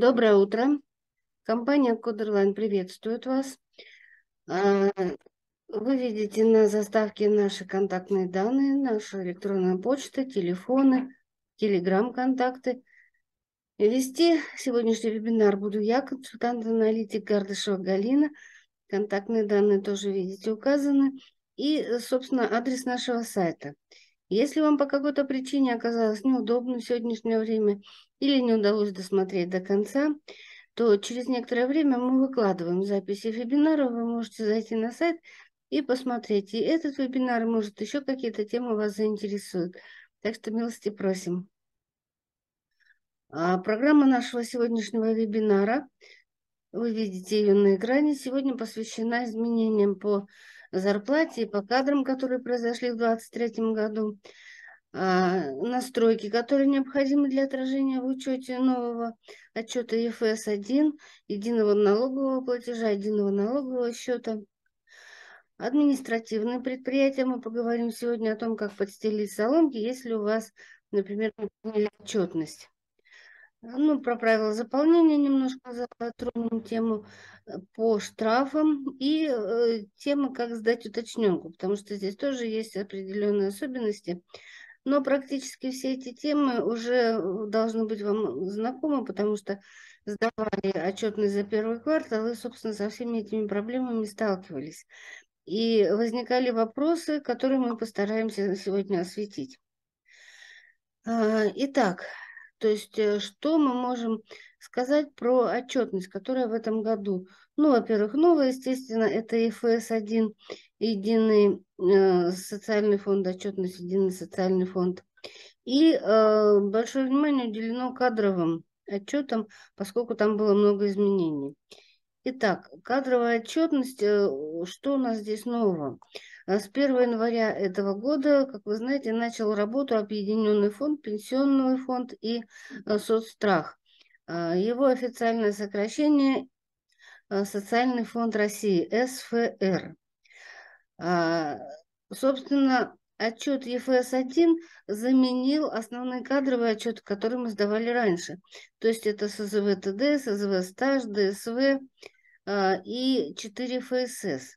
Доброе утро. Компания Кодерлайн приветствует вас. А, вы видите на заставке наши контактные данные, наша электронная почта, телефоны, телеграм-контакты. Вести сегодняшний вебинар буду я, консультант-аналитик Гардышева Галина. Контактные данные тоже, видите, указаны. И, собственно, адрес нашего сайта. Если вам по какой-то причине оказалось неудобно в сегодняшнее время или не удалось досмотреть до конца, то через некоторое время мы выкладываем записи вебинара. вы можете зайти на сайт и посмотреть. И этот вебинар, может, еще какие-то темы вас заинтересуют. Так что милости просим. А программа нашего сегодняшнего вебинара, вы видите ее на экране, сегодня посвящена изменениям по зарплате и по кадрам, которые произошли в 2023 году. А, настройки, которые необходимы для отражения в учете нового отчета ЕФС-1, единого налогового платежа, единого налогового счета. Административные предприятия. Мы поговорим сегодня о том, как подстелить соломки, если у вас, например, отчетность. Ну, про правила заполнения немножко затронем тему э, по штрафам и э, тема, как сдать уточненку, потому что здесь тоже есть определенные особенности но практически все эти темы уже э, должны быть вам знакомы, потому что сдавали отчетность за первый квартал и, собственно, со всеми этими проблемами сталкивались. И возникали вопросы, которые мы постараемся сегодня осветить. А, итак, то есть э, что мы можем сказать про отчетность, которая в этом году. Ну, во-первых, новая, естественно, это ЕФС-1, единый э, социальный фонд, отчетность, единый социальный фонд. И э, большое внимание уделено кадровым отчетам, поскольку там было много изменений. Итак, кадровая отчетность, э, что у нас здесь нового? Э, с 1 января этого года, как вы знаете, начал работу Объединенный фонд, Пенсионный фонд и э, Соцстрах. А, его официальное сокращение а, Социальный фонд России, СФР. А, собственно, отчет ЕФС-1 заменил основной кадровый отчет, который мы сдавали раньше. То есть это СЗВ-ТД, СЗВ-стаж, ДСВ и 4 ФСС.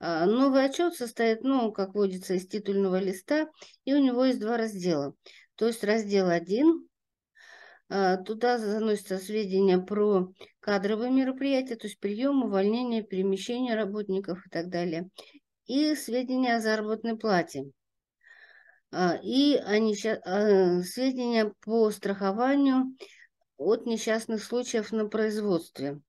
Новый отчет состоит, ну, как водится, из титульного листа, и у него есть два раздела. То есть раздел 1 Э, туда заносятся сведения про кадровые мероприятия, то есть прием, увольнение, перемещение работников и так далее. И сведения о заработной плате. Э, и они, э, сведения по страхованию от несчастных случаев на производстве.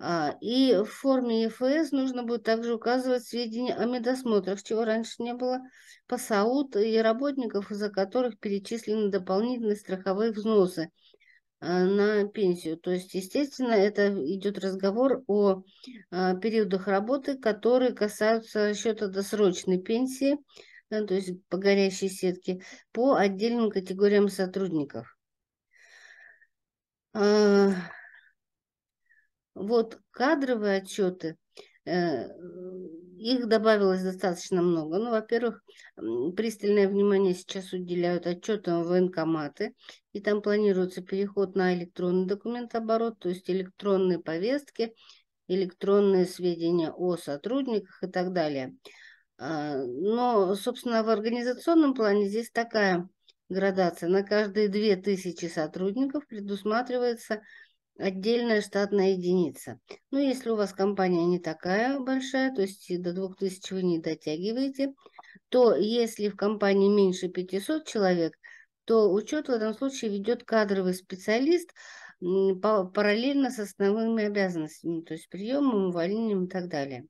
А, и в форме ЕФС нужно будет также указывать сведения о медосмотрах, чего раньше не было, по САУД и работников, из-за которых перечислены дополнительные страховые взносы э, на пенсию. То есть, естественно, это идет разговор о э, периодах работы, которые касаются счета досрочной пенсии, э, то есть по горящей сетке, по отдельным категориям сотрудников. А, вот кадровые отчеты, э, их добавилось достаточно много. Ну, во-первых, пристальное внимание сейчас уделяют отчетам военкоматы, и там планируется переход на электронный документооборот, то есть электронные повестки, электронные сведения о сотрудниках и так далее. А, но, собственно, в организационном плане здесь такая градация. На каждые 2000 сотрудников предусматривается отдельная штатная единица. Ну, если у вас компания не такая большая, то есть до 2000 вы не дотягиваете, то если в компании меньше 500 человек, то учет в этом случае ведет кадровый специалист параллельно с основными обязанностями, то есть приемом, увольнением и так далее.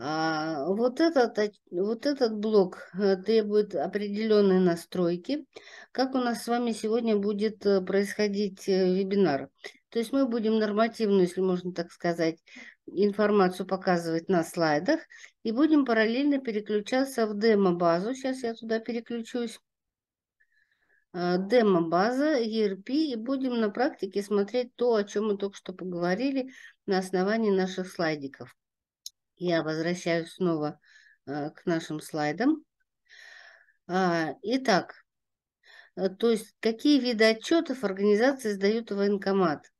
А, вот этот, вот этот блок э, требует определенной настройки. Как у нас с вами сегодня будет э, происходить э, вебинар? То есть мы будем нормативную, если можно так сказать, информацию показывать на слайдах и будем параллельно переключаться в демо-базу. Сейчас я туда переключусь. Демо-база, ERP и будем на практике смотреть то, о чем мы только что поговорили на основании наших слайдиков. Я возвращаюсь снова э, к нашим слайдам. А, итак, э, то есть какие виды отчетов организации сдают военкомат?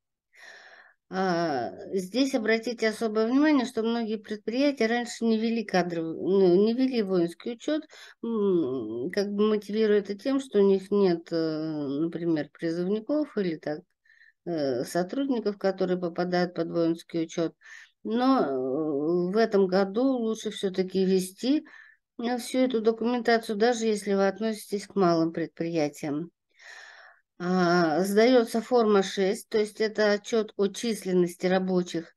А, здесь обратите особое внимание, что многие предприятия раньше не вели кадровый, ну, не вели воинский учет, как бы мотивируя это тем, что у них нет, э, например, призывников или так сотрудников, которые попадают под воинский учет но э, в этом году лучше все-таки вести э, всю эту документацию, даже если вы относитесь к малым предприятиям. А, сдается форма 6, то есть это отчет о численности рабочих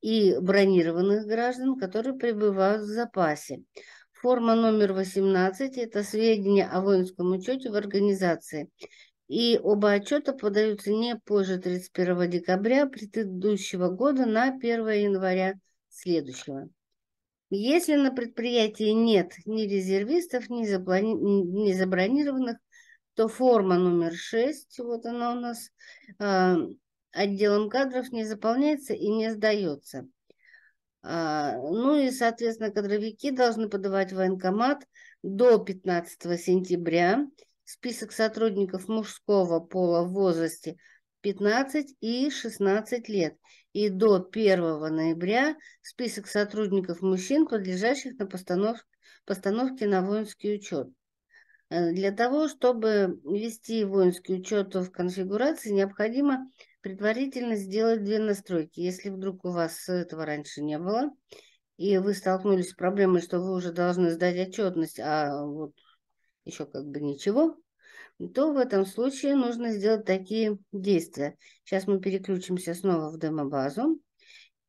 и бронированных граждан, которые пребывают в запасе. Форма номер 18 – это сведения о воинском учете в организации – и оба отчета подаются не позже 31 декабря предыдущего года на 1 января следующего. Если на предприятии нет ни резервистов, ни, заплани... ни забронированных, то форма номер 6, вот она у нас, э, отделом кадров не заполняется и не сдается. Э, ну и, соответственно, кадровики должны подавать в военкомат до 15 сентября список сотрудников мужского пола в возрасте 15 и 16 лет и до 1 ноября список сотрудников мужчин, подлежащих на постанов... постановке на воинский учет. Э, для того, чтобы вести воинский учет в конфигурации, необходимо предварительно сделать две настройки. Если вдруг у вас этого раньше не было, и вы столкнулись с проблемой, что вы уже должны сдать отчетность, а вот еще как бы ничего, то в этом случае нужно сделать такие действия. Сейчас мы переключимся снова в демобазу.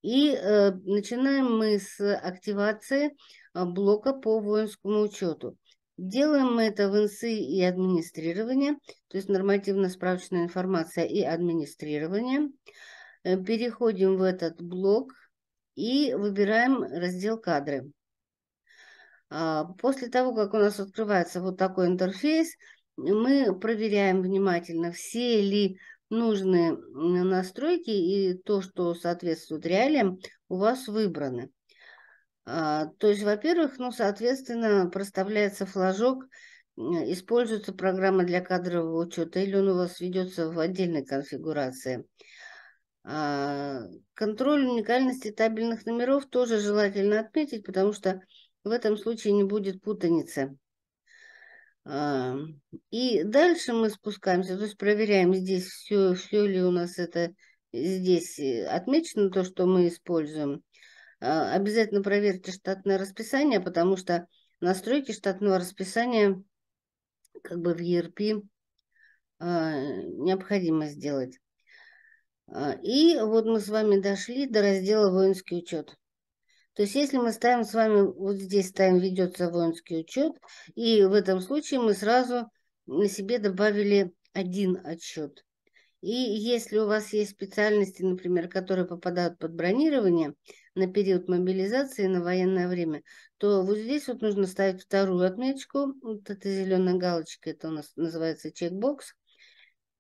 И э, начинаем мы с активации э, блока по воинскому учету. Делаем мы это в ИНСИ и администрирование, то есть нормативно-справочная информация и администрирование. Э, переходим в этот блок и выбираем раздел «Кадры». А, после того, как у нас открывается вот такой интерфейс, мы проверяем внимательно, все ли нужные настройки и то, что соответствует реалиям, у вас выбраны. А, то есть, во-первых, ну, соответственно, проставляется флажок, используется программа для кадрового учета или он у вас ведется в отдельной конфигурации. А, контроль уникальности табельных номеров тоже желательно отметить, потому что в этом случае не будет путаницы. А, и дальше мы спускаемся, то есть проверяем здесь все, все ли у нас это здесь э, отмечено, то, что мы используем. А, обязательно проверьте штатное расписание, потому что настройки штатного расписания как бы в ERP а, необходимо сделать. И вот мы с вами дошли до раздела «Воинский учет». То есть если мы ставим с вами, вот здесь ставим «Ведется воинский учет», и в этом случае мы сразу на себе добавили один отчет. И если у вас есть специальности, например, которые попадают под бронирование на период мобилизации на военное время, то вот здесь вот нужно ставить вторую отметку, вот эта зеленая галочка, это у нас называется чекбокс,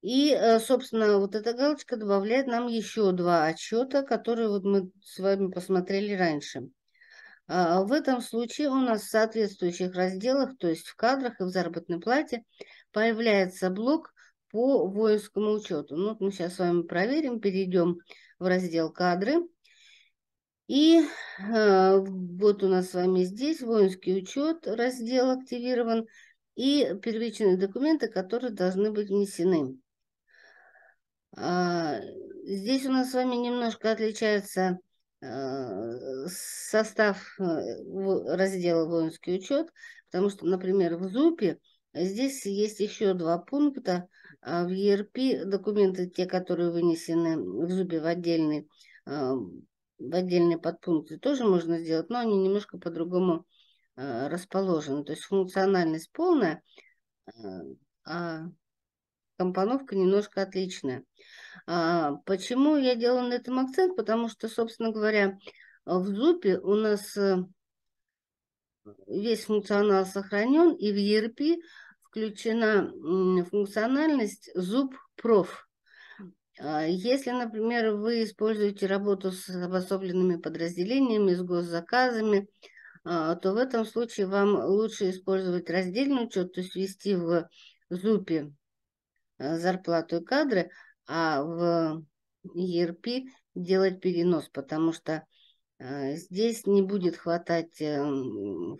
и, э, собственно, вот эта галочка добавляет нам еще два отчета, которые вот мы с вами посмотрели раньше. А, в этом случае у нас в соответствующих разделах, то есть в кадрах и в заработной плате, появляется блок по воинскому учету. Ну, мы сейчас с вами проверим, перейдем в раздел «Кадры». И э, вот у нас с вами здесь воинский учет, раздел активирован, и первичные документы, которые должны быть внесены. А, здесь у нас с вами немножко отличается э, состав э, раздела «Воинский учет», потому что, например, в ЗУПе здесь есть еще два пункта. А в ЕРП документы, те, которые вынесены в ЗУПе в отдельный, а, в отдельный подпункт, тоже можно сделать, но они немножко по-другому э, расположены. То есть функциональность полная, а компоновка немножко отличная. А, почему я делаю на этом акцент? Потому что, собственно говоря, в зупе у нас э, весь функционал сохранен, и в ERP включена функциональность зуб проф. А, если, например, вы используете работу с обособленными подразделениями, с госзаказами, а, то в этом случае вам лучше использовать раздельный учет, то есть вести в зупе Э, зарплату и кадры, а в ERP делать перенос, потому что э, здесь не будет хватать э,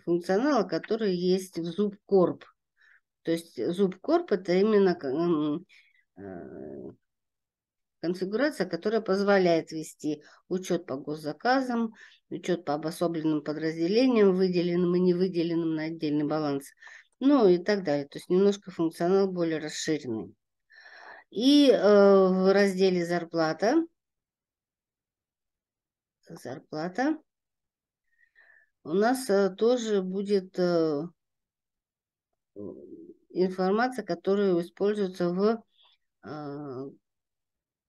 функционала, который есть в зубкорп. То есть зубкорп это именно конфигурация, которая позволяет вести учет по госзаказам, учет по обособленным подразделениям, выделенным и не выделенным на отдельный баланс, ну и так далее. То есть немножко функционал более расширенный. И э, в разделе «Зарплата» зарплата у нас э, тоже будет э, информация, которая используется в,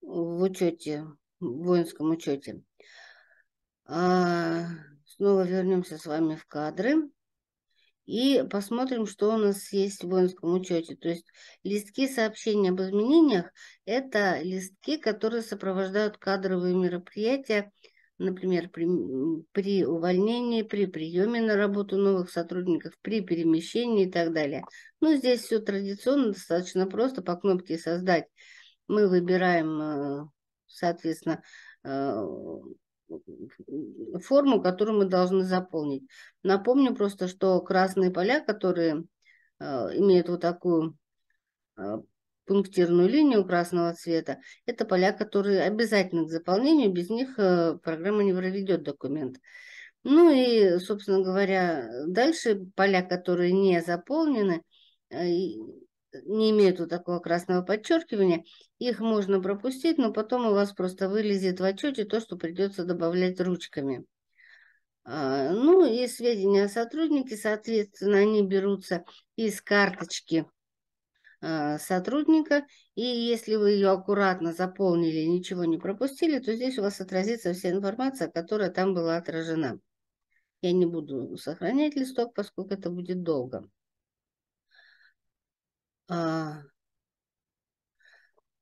в учете, в воинском учете. А, снова вернемся с вами в кадры и посмотрим, что у нас есть в воинском учете. То есть листки сообщений об изменениях – это листки, которые сопровождают кадровые мероприятия, например, при, при увольнении, при приеме на работу новых сотрудников, при перемещении и так далее. Ну, здесь все традиционно, достаточно просто по кнопке «Создать» мы выбираем, э, соответственно, э, форму, которую мы должны заполнить. Напомню просто, что красные поля, которые э, имеют вот такую э, пунктирную линию красного цвета, это поля, которые обязательны к заполнению, без них э, программа не проведет документ. Ну и, собственно говоря, дальше поля, которые не заполнены, не имеют вот такого красного подчеркивания, их можно пропустить, но потом у вас просто вылезет в отчете то, что придется добавлять ручками. А, ну и сведения о сотруднике, соответственно, они берутся из карточки а, сотрудника, и если вы ее аккуратно заполнили ничего не пропустили, то здесь у вас отразится вся информация, которая там была отражена. Я не буду сохранять листок, поскольку это будет долго. А,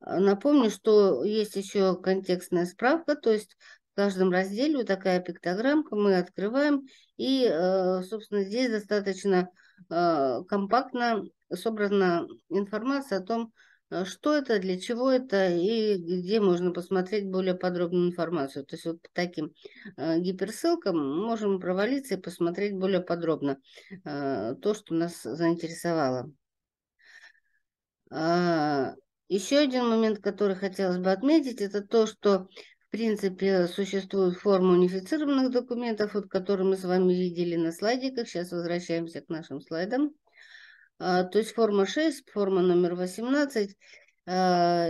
а, напомню, что есть еще контекстная справка, то есть в каждом разделе вот такая пиктограммка мы открываем, и, э, собственно, здесь достаточно э, компактно собрана информация о том, э, что это, для чего это и где можно посмотреть более подробную информацию. То есть вот по таким гиперссылкам можем провалиться и посмотреть более подробно то, что нас заинтересовало. А, еще один момент, который хотелось бы отметить, это то, что в принципе существует форма унифицированных документов, вот, которые мы с вами видели на слайдиках. Сейчас возвращаемся к нашим слайдам. А, то есть форма 6, форма номер 18. А,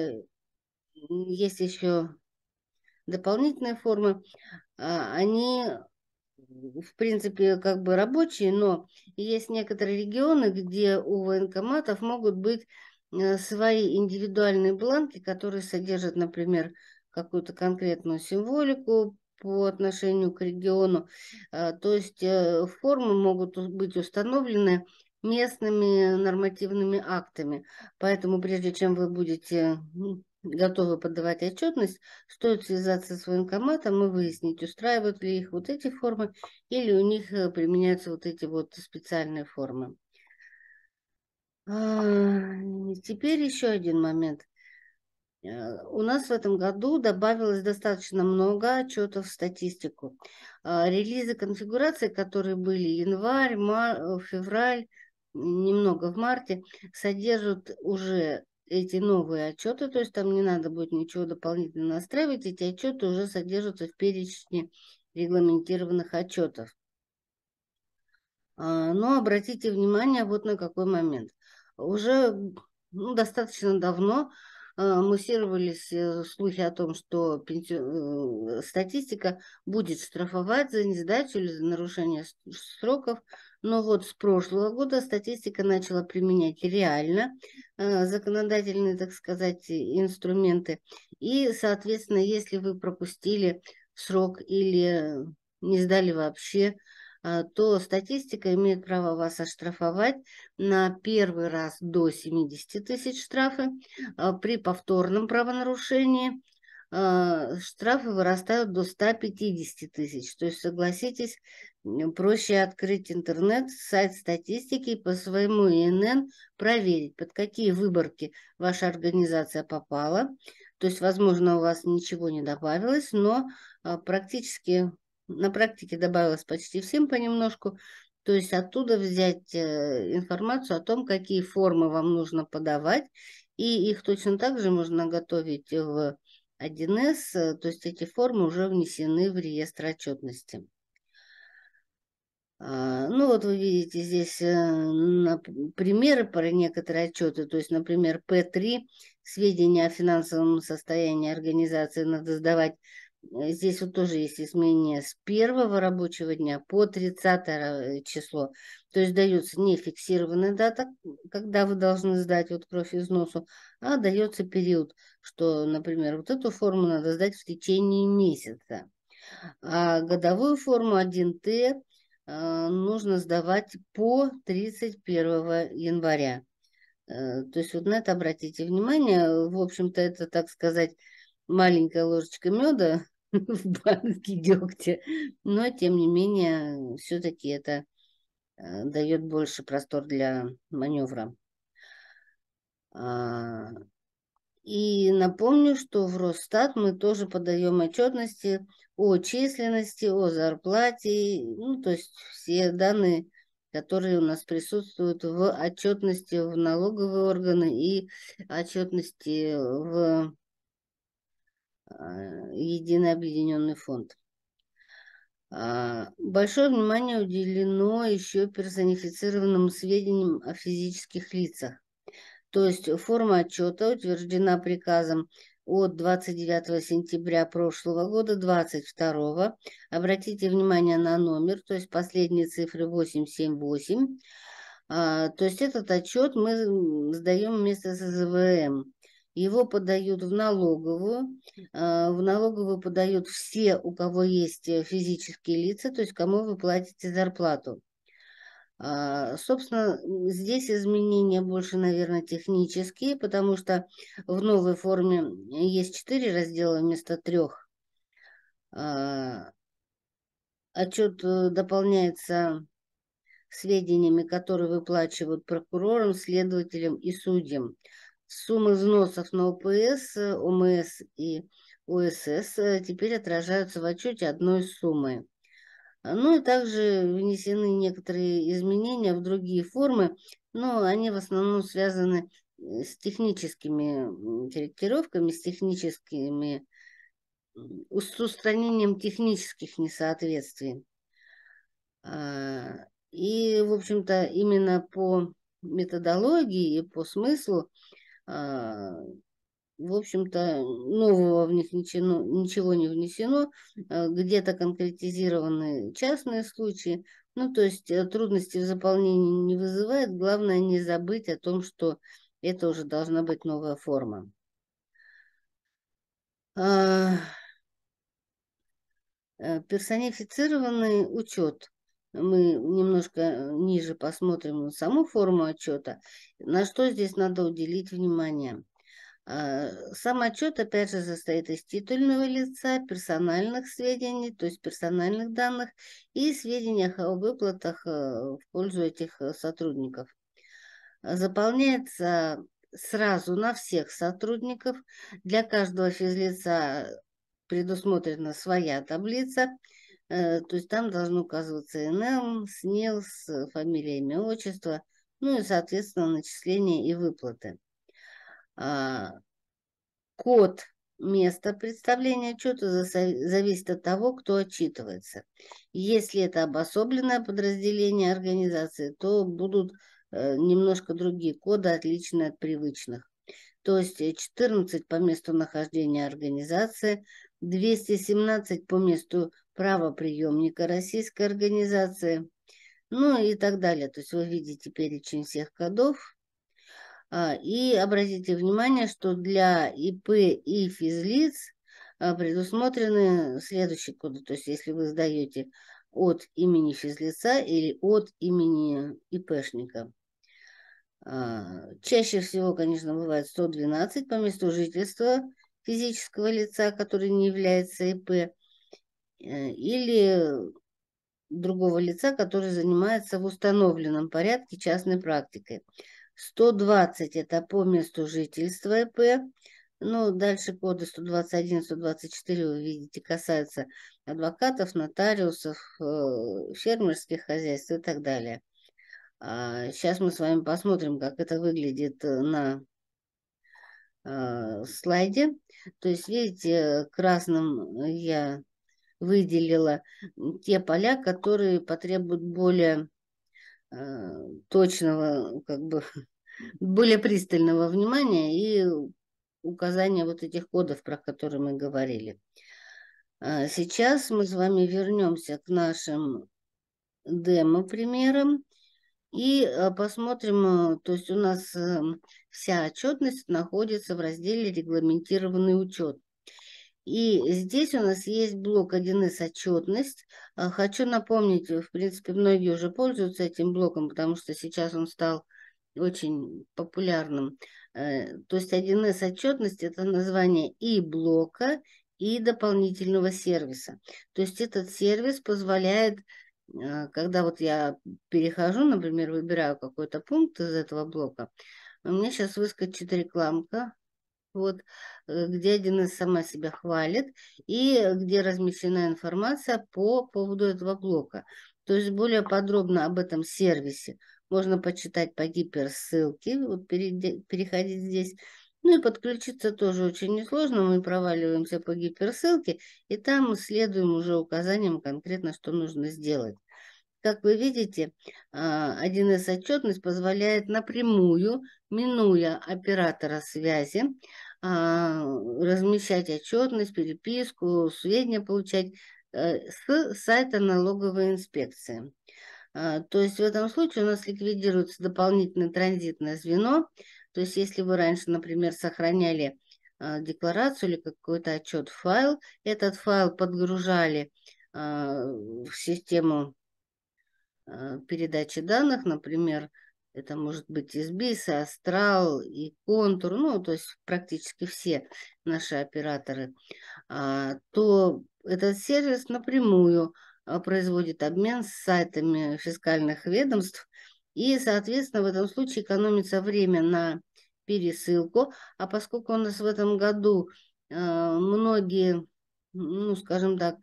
есть еще дополнительные формы. Они в принципе, как бы рабочие, но есть некоторые регионы, где у военкоматов могут быть Э, свои индивидуальные бланки, которые содержат, например, какую-то конкретную символику по отношению к региону. Э, то есть э, формы могут быть установлены местными нормативными актами. Поэтому прежде чем вы будете готовы подавать отчетность, стоит связаться с военкоматом и выяснить, устраивают ли их вот эти формы или у них применяются вот эти вот специальные формы. Теперь еще один момент. Э, у нас в этом году добавилось достаточно много отчетов в статистику. А, релизы конфигурации, которые были январь, мар, февраль, немного в марте, содержат уже эти новые отчеты, то есть там не надо будет ничего дополнительно настраивать, эти отчеты уже содержатся в перечне регламентированных отчетов. А, но обратите внимание вот на какой момент уже ну, достаточно давно э, муссировались э, слухи о том, что э, статистика будет штрафовать за несдачу или за нарушение сроков. Но вот с прошлого года статистика начала применять реально законодательные, так сказать, инструменты. И, соответственно, если вы пропустили срок или не сдали вообще а, то статистика имеет право вас оштрафовать на первый раз до 70 тысяч штрафы. А, при повторном правонарушении а, штрафы вырастают до 150 тысяч. То есть, согласитесь, проще открыть интернет, сайт статистики и по своему ИНН проверить, под какие выборки ваша организация попала. То есть, возможно, у вас ничего не добавилось, но практически на практике добавилось почти всем понемножку. То есть оттуда взять э, информацию о том, какие формы вам нужно подавать. И их точно так же можно готовить в 1С. Э, то есть эти формы уже внесены в реестр отчетности. А, ну вот вы видите здесь э, примеры про некоторые отчеты, то есть, например, П3, сведения о финансовом состоянии организации надо сдавать Э, здесь вот тоже есть изменение с первого рабочего дня по 30 э, число. То есть дается не фиксированная дата, когда вы должны сдать вот кровь из носу, а дается период, что, например, вот эту форму надо сдать в течение месяца. А годовую форму 1Т э, нужно сдавать по 31 января. То есть вот на это обратите внимание. В общем-то, это, так сказать, маленькая ложечка меда в банке дегтя, но тем не менее все-таки это э, дает больше простор для маневра. А, и напомню, что в Росстат мы тоже подаем отчетности о численности, о зарплате, ну, то есть все данные, которые у нас присутствуют в отчетности в налоговые органы и отчетности в Э, единый объединенный фонд. А, большое внимание уделено еще персонифицированным сведениям о физических лицах. То есть форма отчета утверждена приказом от 29 сентября прошлого года, 22. Обратите внимание на номер, то есть последние цифры 878. А, то есть этот отчет мы сдаем вместо с СВМ его подают в налоговую, а, в налоговую подают все, у кого есть э, физические лица, то есть кому вы платите зарплату. А, собственно, здесь изменения больше, наверное, технические, потому что в новой форме есть четыре раздела вместо трех. А, Отчет э, дополняется сведениями, которые выплачивают прокурорам, следователям и судьям. Суммы взносов на ОПС, э, ОМС и ОСС э, теперь отражаются в отчете одной суммы. Ну и также внесены некоторые изменения в другие формы, но они в основном связаны э, с техническими корректировками, с техническими с устранением технических несоответствий. А, и, в общем-то, именно по методологии и по смыслу а, в общем-то, нового в них ничего, ну, ничего не внесено, а, где-то конкретизированы частные случаи, ну, то есть э, трудности в заполнении не вызывает, главное не забыть о том, что это уже должна быть новая форма. А, э, персонифицированный учет мы немножко ниже посмотрим саму форму отчета, на что здесь надо уделить внимание. А, сам отчет, опять же, состоит из титульного лица, персональных сведений, то есть персональных данных и сведениях о выплатах э, в пользу этих э, сотрудников. Заполняется сразу на всех сотрудников. Для каждого физлица предусмотрена своя таблица – Э, то есть там должно указываться НМ, СНИЛ, с э, фамилия, имя, отчество, ну и, соответственно, начисления и выплаты. А, код места представления отчета зависит от того, кто отчитывается. Если это обособленное подразделение организации, то будут э, немножко другие коды, отличные от привычных. То есть 14 по месту нахождения организации – 217 по месту правоприемника российской организации, ну и так далее. То есть вы видите перечень всех кодов. А, и обратите внимание, что для ИП и физлиц а, предусмотрены следующие коды. То есть если вы сдаете от имени физлица или от имени ИПшника. А, чаще всего, конечно, бывает 112 по месту жительства – физического лица, который не является ИП, э, или другого лица, который занимается в установленном порядке частной практикой. 120 – это по месту жительства ИП. Ну, дальше коды 121, 124, вы видите, касаются адвокатов, нотариусов, э, фермерских хозяйств и так далее. Сейчас а, мы с вами посмотрим, как это выглядит э, на а, слайде. То есть, видите, красным э, я выделила те поля, которые потребуют более а, точного, как бы, более пристального внимания и указания вот этих кодов, про которые мы говорили. А, сейчас мы с вами вернемся к нашим демо-примерам и посмотрим, э, то есть у нас эм, Вся отчетность находится в разделе «Регламентированный учет». И здесь у нас есть блок 1С отчетность. А, хочу напомнить, в принципе, многие уже пользуются этим блоком, потому что сейчас он стал очень популярным. Э, то есть 1С отчетность – это название и блока, и дополнительного сервиса. То есть этот сервис позволяет, э, когда вот я перехожу, например, выбираю какой-то пункт из этого блока, у меня сейчас выскочит рекламка, вот, э, где один из сама себя хвалит и э, где размещена информация по поводу этого блока. То есть более подробно об этом сервисе можно почитать по гиперссылке, вот переходить здесь. Ну и подключиться тоже очень несложно. Мы проваливаемся по гиперссылке, и там следуем уже указаниям конкретно, что нужно сделать. Как вы видите, 1С а, отчетность позволяет напрямую, минуя оператора связи, а, размещать отчетность, переписку, сведения получать э, с сайта налоговой инспекции. А, то есть в этом случае у нас ликвидируется дополнительное транзитное звено. То есть если вы раньше, например, сохраняли декларацию или какой-то отчет файл, этот файл подгружали в систему Э, передачи данных, например, это может быть и СБИС, Астрал, и Контур, ну, то есть практически все наши операторы, а, то этот сервис напрямую а, производит обмен с сайтами фискальных ведомств, и, соответственно, в этом случае экономится время на пересылку, а поскольку у нас в этом году э, многие, ну, скажем так,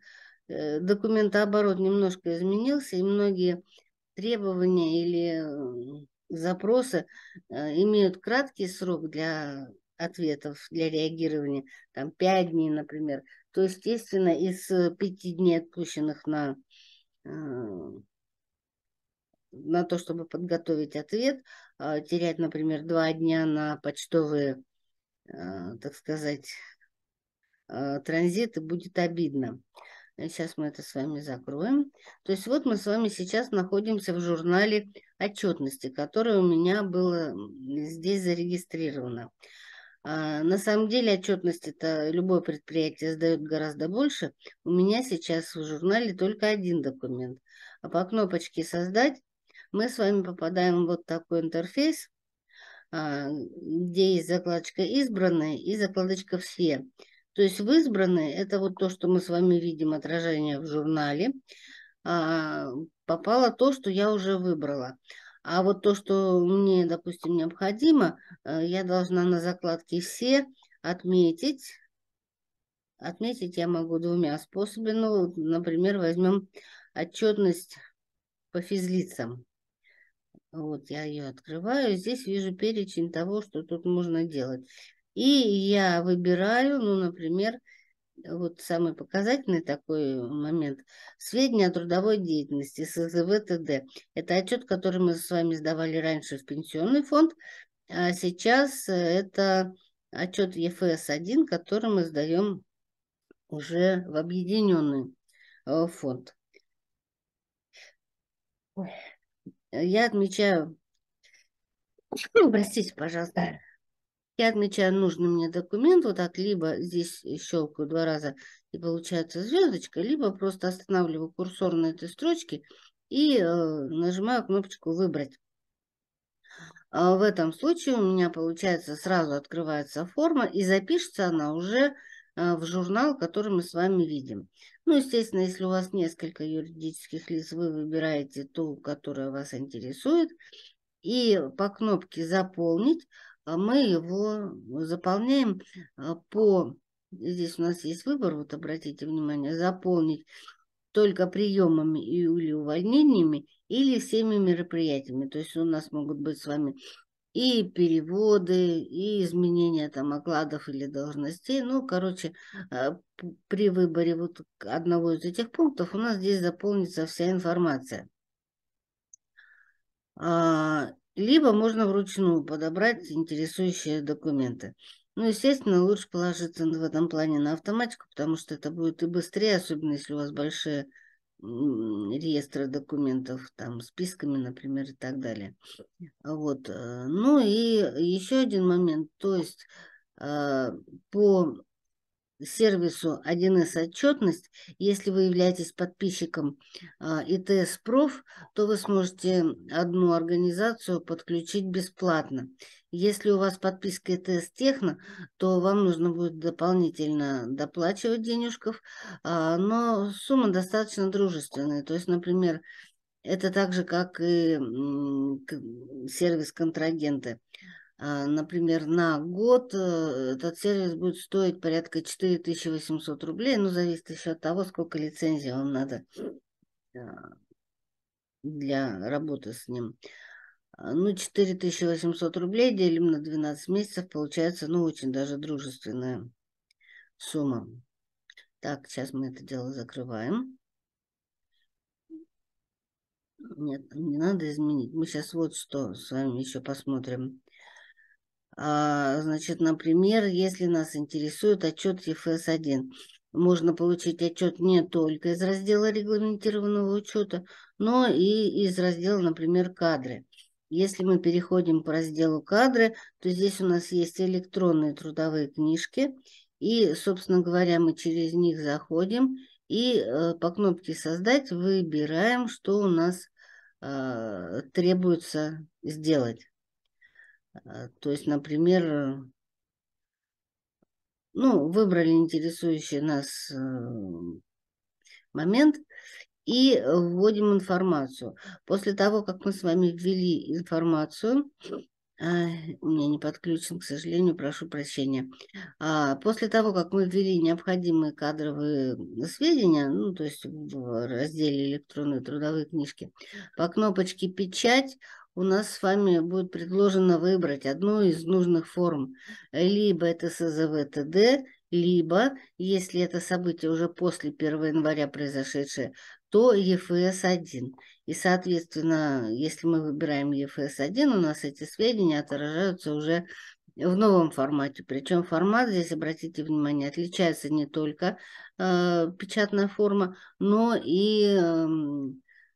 Э, документооборот немножко изменился, и многие требования или э, запросы э, имеют краткий срок для ответов, для реагирования, там 5 дней, например, то, естественно, из 5 дней, отпущенных на, на то, чтобы подготовить ответ, а терять, например, 2 дня на почтовые, так сказать, транзиты будет обидно. Сейчас э, мы это с вами закроем. То есть вот мы с вами сейчас находимся в журнале отчетности, который у меня было здесь зарегистрировано. А, на самом деле отчетность это любое предприятие сдает гораздо больше. У меня сейчас в журнале только один документ. А по кнопочке «Создать» мы с вами попадаем в вот такой интерфейс, а, где есть закладочка «Избранные» и закладочка «Все». То есть в избранные, это вот то, что мы с вами видим отражение в журнале, а, попало то, что я уже выбрала. А вот то, что мне, допустим, необходимо, э, я должна на закладке «Все» отметить. Отметить я могу двумя способами. Ну, например, возьмем отчетность по физлицам. Вот я ее открываю. Здесь вижу перечень того, что тут можно делать. И я выбираю, ну, например, вот самый показательный такой момент. Сведения о трудовой деятельности СЗВТД. Это отчет, который мы с вами сдавали раньше в пенсионный фонд, а сейчас э, это отчет ЕФС-1, который мы сдаем уже в объединенный э, фонд. Я отмечаю, простите, пожалуйста, я отмечаю нужный мне документ, вот так, либо здесь щелкаю два раза и получается звездочка, либо просто останавливаю курсор на этой строчке и э, нажимаю кнопочку «Выбрать». А в этом случае у меня, получается, сразу открывается форма и запишется она уже э, в журнал, который мы с вами видим. Ну, естественно, если у вас несколько юридических лиц, вы выбираете ту, которая вас интересует. И по кнопке «Заполнить» А мы его заполняем а, по... Здесь у нас есть выбор, вот обратите внимание, заполнить только приемами или увольнениями, или всеми мероприятиями. То есть у нас могут быть с вами и переводы, и изменения там окладов или должностей. Ну, короче, а, при выборе вот одного из этих пунктов у нас здесь заполнится вся информация либо можно вручную подобрать интересующие документы. Ну, естественно, лучше положиться в этом плане на автоматику, потому что это будет и быстрее, особенно если у вас большие реестры документов, там, списками, например, и так далее. Вот. Э, ну и еще один момент, то есть э, по сервису 1С отчетность. Если вы являетесь подписчиком а, ИТС Проф, то вы сможете одну организацию подключить бесплатно. Если у вас подписка ИТС Техно, то вам нужно будет дополнительно доплачивать денежков, а, но сумма достаточно дружественная. То есть, например, это так же, как и сервис контрагенты. А, например, на год э, этот сервис будет стоить порядка 4800 рублей, ну, зависит еще от того, сколько лицензий вам надо а, для работы с ним. А, ну, 4800 рублей делим на 12 месяцев, получается, ну, очень даже дружественная сумма. Так, сейчас мы это дело закрываем. Нет, не надо изменить. Мы сейчас вот что с вами еще посмотрим. А, значит, например, если нас интересует отчет ЕФС-1, можно получить отчет не только из раздела регламентированного учета, но и из раздела, например, кадры. Если мы переходим по разделу кадры, то здесь у нас есть электронные трудовые книжки, и, собственно говоря, мы через них заходим и э, по кнопке «Создать» выбираем, что у нас э, требуется сделать. Э, то есть, например, ну, выбрали интересующий нас эм, момент и вводим информацию. После того, как мы с вами ввели информацию, а, у меня не подключен, к сожалению, прошу прощения. А, после того, как мы ввели необходимые кадровые сведения, ну, то есть в разделе электронные трудовые книжки, по кнопочке «Печать» у нас с вами будет предложено выбрать одну из нужных форм. Либо это СЗВТД, либо, если это событие уже после 1 января произошедшее, то ЕФС-1. И, соответственно, если мы выбираем ЕФС-1, у нас эти сведения отражаются уже в новом формате. Причем формат здесь, обратите внимание, отличается не только э, печатная форма, но и э,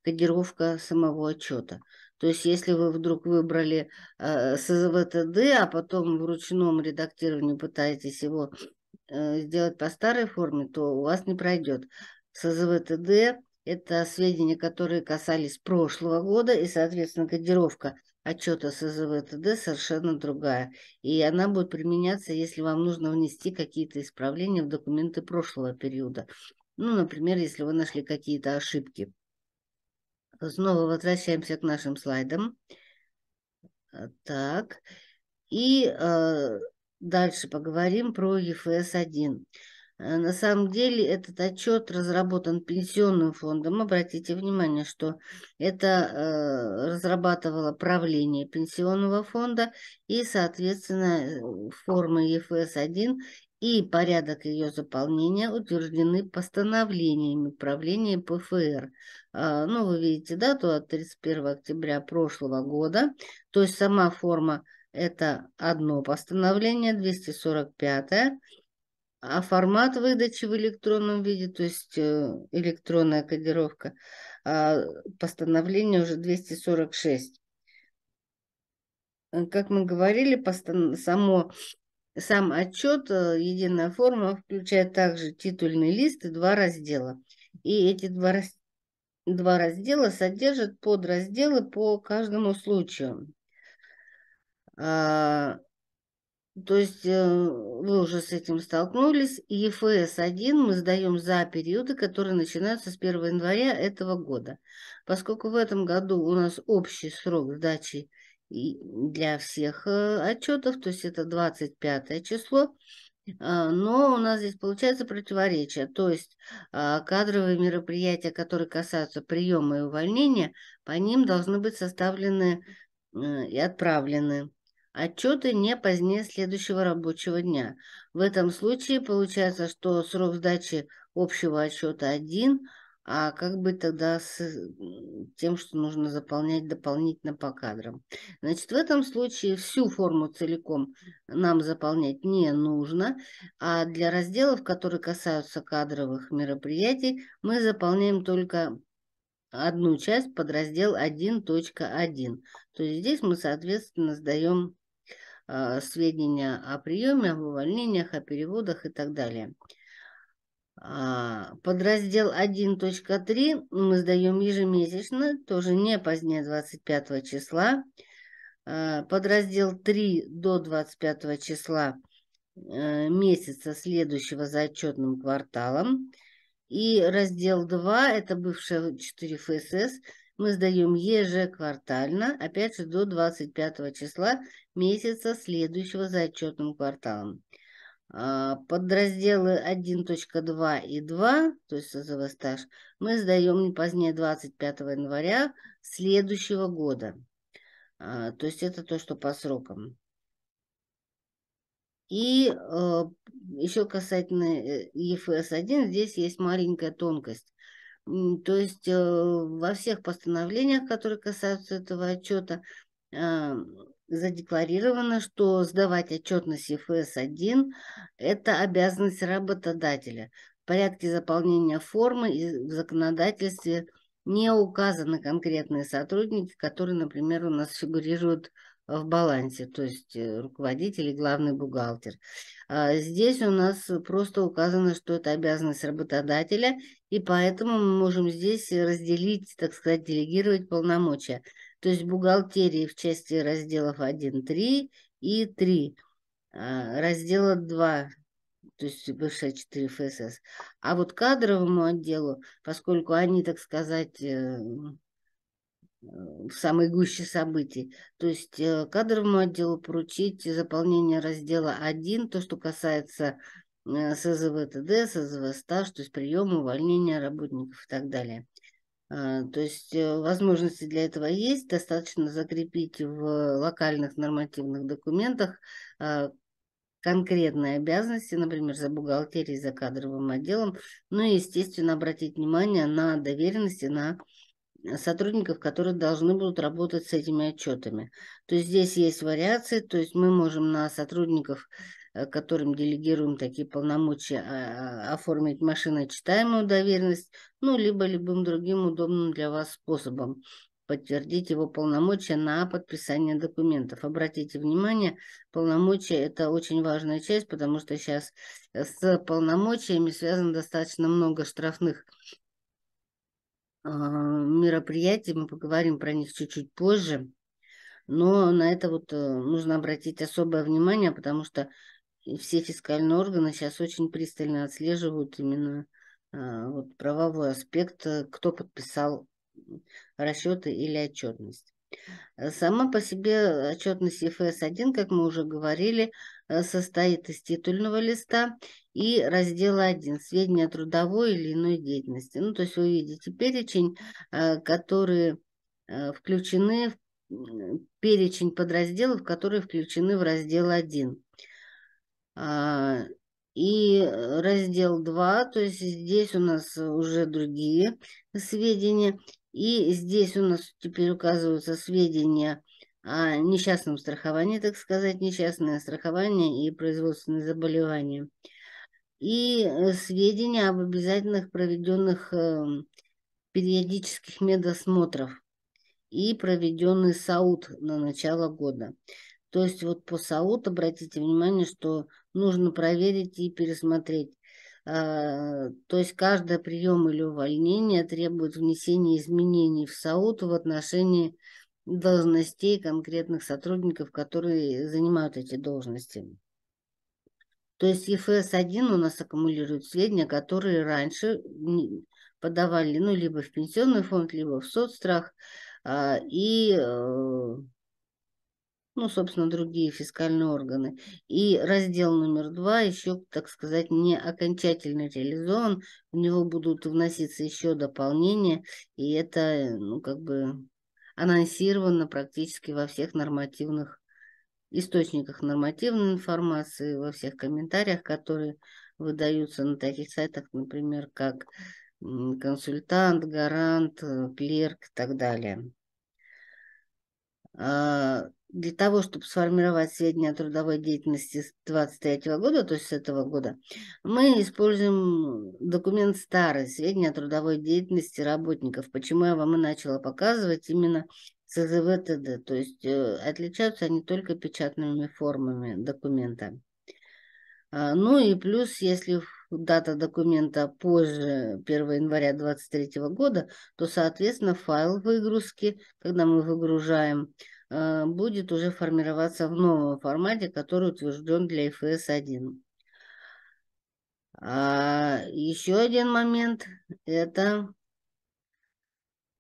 кодировка самого отчета. То есть если вы вдруг выбрали э, СЗВТД, а потом в ручном редактировании пытаетесь его э, сделать по старой форме, то у вас не пройдет. СЗВТД – это сведения, которые касались прошлого года, и, соответственно, кодировка отчета СЗВТД совершенно другая. И она будет применяться, если вам нужно внести какие-то исправления в документы прошлого периода. Ну, например, если вы нашли какие-то ошибки. Снова возвращаемся к нашим слайдам. А, так. И э, дальше поговорим про ЕФС-1. А, на самом деле этот отчет разработан пенсионным фондом. Обратите внимание, что это э, разрабатывало правление пенсионного фонда и, соответственно, форма ЕФС-1 и порядок ее заполнения утверждены постановлениями правления ПФР. А, ну, вы видите дату от 31 октября прошлого года, то есть сама форма – это одно постановление, 245 а формат выдачи в электронном виде, то есть э, электронная кодировка, а, постановление уже 246. Э, как мы говорили, само сам отчет э, «Единая форма» включает также титульный лист и два раздела. И эти два, два раздела содержат подразделы по каждому случаю. А, то есть э, вы уже с этим столкнулись. ЕФС-1 мы сдаем за периоды, которые начинаются с 1 января этого года. Поскольку в этом году у нас общий срок сдачи – для всех э, отчетов, то есть это 25 число. А, но у нас здесь получается противоречие, то есть а, кадровые мероприятия, которые касаются приема и увольнения, по ним должны быть составлены э, и отправлены отчеты не позднее следующего рабочего дня. В этом случае получается, что срок сдачи общего отчета 1, а как бы тогда с тем, что нужно заполнять дополнительно по кадрам? Значит, в этом случае всю форму целиком нам заполнять не нужно, а для разделов, которые касаются кадровых мероприятий, мы заполняем только одну часть подраздел 1.1. То есть здесь мы, соответственно, сдаем а, сведения о приеме, об увольнениях, о переводах и так далее. А, подраздел 1.3 мы сдаем ежемесячно, тоже не позднее 25 числа. А, подраздел 3 до 25 э, числа месяца следующего за отчетным кварталом. И раздел 2, это бывшая 4 ФСС, мы сдаем ежеквартально, опять же до 25 числа месяца следующего за отчетным кварталом. А, подразделы 1.2 и 2, то есть созовой стаж, мы сдаем не позднее 25 января следующего года. А, то есть это то, что по срокам. И э, еще касательно э, ЕФС-1, здесь есть маленькая тонкость. То есть э, во всех постановлениях, которые касаются этого отчета, задекларировано, что сдавать отчетность ЕФС-1 – это обязанность работодателя. В порядке заполнения формы и в законодательстве не указаны конкретные сотрудники, которые, например, у нас фигурируют в балансе, то есть э, руководитель и главный бухгалтер. А здесь у нас просто указано, что это обязанность работодателя, и поэтому мы можем здесь разделить, так сказать, делегировать полномочия – то есть бухгалтерии в части разделов 1.3 и 3, а, раздела 2, то есть бывшая 4 ФСС. А вот кадровому отделу, поскольку они, так сказать, в э, э, самые гуще событий. То есть э, кадровому отделу поручить заполнение раздела 1, то, что касается СЗВ ТД, СЗВ стаж, то есть приема, увольнения работников и так далее. А, то есть э, возможности для этого есть, достаточно закрепить в локальных нормативных документах а, конкретные обязанности, например, за бухгалтерией, за кадровым отделом, ну и, естественно, обратить внимание на доверенности, на сотрудников, которые должны будут работать с этими отчетами. То есть здесь есть вариации, то есть мы можем на сотрудников Э, которым делегируем такие полномочия, а, а, оформить машиночитаемую доверенность, ну, либо любым другим удобным для вас способом подтвердить его полномочия на подписание документов. Обратите внимание, полномочия – это очень важная часть, потому что сейчас э, с полномочиями связано достаточно много штрафных а, мероприятий. Мы поговорим про них чуть-чуть позже. Но на это вот э, нужно обратить особое внимание, потому что и все фискальные органы сейчас очень пристально отслеживают именно а, вот, правовой аспект, э, кто подписал расчеты или отчетность. Э, сама по себе отчетность ЕФС-1, как мы уже говорили, э, состоит из титульного листа и раздела 1 «Сведения о трудовой или иной деятельности». Ну, то есть вы видите перечень, которые включены перечень подразделов, которые включены в раздел 1. А, и раздел 2, то есть здесь у нас уже другие сведения. И здесь у нас теперь указываются сведения о несчастном страховании, так сказать, несчастное страхование и производственные заболевания. И э, сведения об обязательных проведенных эм, периодических медосмотров и проведенный САУД на начало года. То есть вот по САУТ обратите внимание, что нужно проверить и пересмотреть. А, то есть каждый прием или увольнение требует внесения изменений в САУТ в отношении должностей конкретных сотрудников, которые занимают эти должности. То есть ЕФС-1 у нас аккумулирует сведения, которые раньше подавали ну, либо в пенсионный фонд, либо в соцстрах, а, и э, ну, собственно, другие фискальные органы. И раздел номер два еще, так сказать, не окончательно реализован. В него будут вноситься еще дополнения, и это, ну, как бы анонсировано практически во всех нормативных источниках нормативной информации, во всех комментариях, которые выдаются на таких сайтах, например, как консультант, гарант, э, клерк и так далее. А, для того, чтобы сформировать сведения о трудовой деятельности с 2023 года, то есть с этого года, мы используем документ старый, сведения о трудовой деятельности работников. Почему я вам и начала показывать именно СЗВТД, то есть э, отличаются они только печатными формами документа. А, ну и плюс, если дата документа позже 1 января 2023 года, то, соответственно, файл выгрузки, когда мы выгружаем Э, будет уже формироваться в новом формате, который утвержден для ИФС-1. А еще один момент – это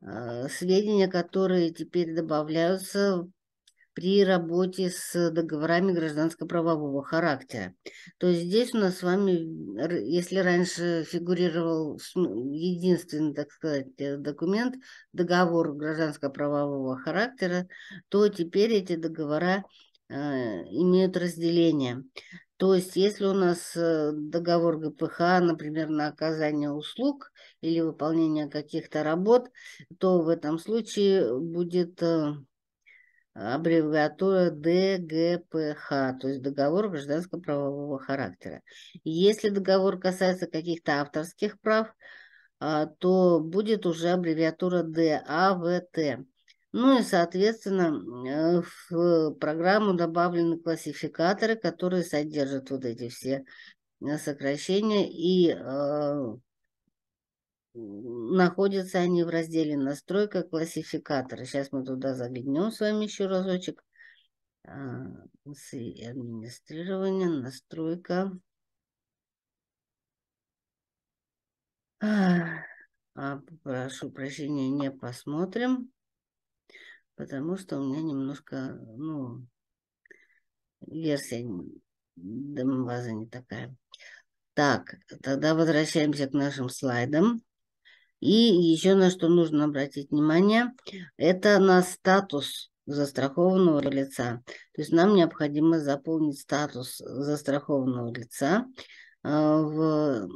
э, сведения, которые теперь добавляются при работе с договорами гражданско-правового характера. То есть здесь у нас с вами, если раньше фигурировал ну, единственный, так сказать, э, документ, договор гражданско-правового характера, то теперь эти договора э, имеют разделение. То есть, если у нас э, договор ГПХ, например, на оказание услуг или выполнение каких-то работ, то в этом случае будет аббревиатура ДГПХ, то есть договор гражданского правового характера. Если договор касается каких-то авторских прав, а, то будет уже аббревиатура ДАВТ. Ну и, соответственно, э, в программу добавлены классификаторы, которые содержат вот эти все э, сокращения и э, находятся они в разделе настройка классификатора. Сейчас мы туда заглянем с вами еще разочек. Администрирование, настройка. А, прошу прощения, не посмотрим, потому что у меня немножко, ну, версия домбаза не такая. Так, тогда возвращаемся к нашим слайдам. И еще на что нужно обратить внимание, это на статус застрахованного лица. То есть нам необходимо заполнить статус застрахованного лица а, в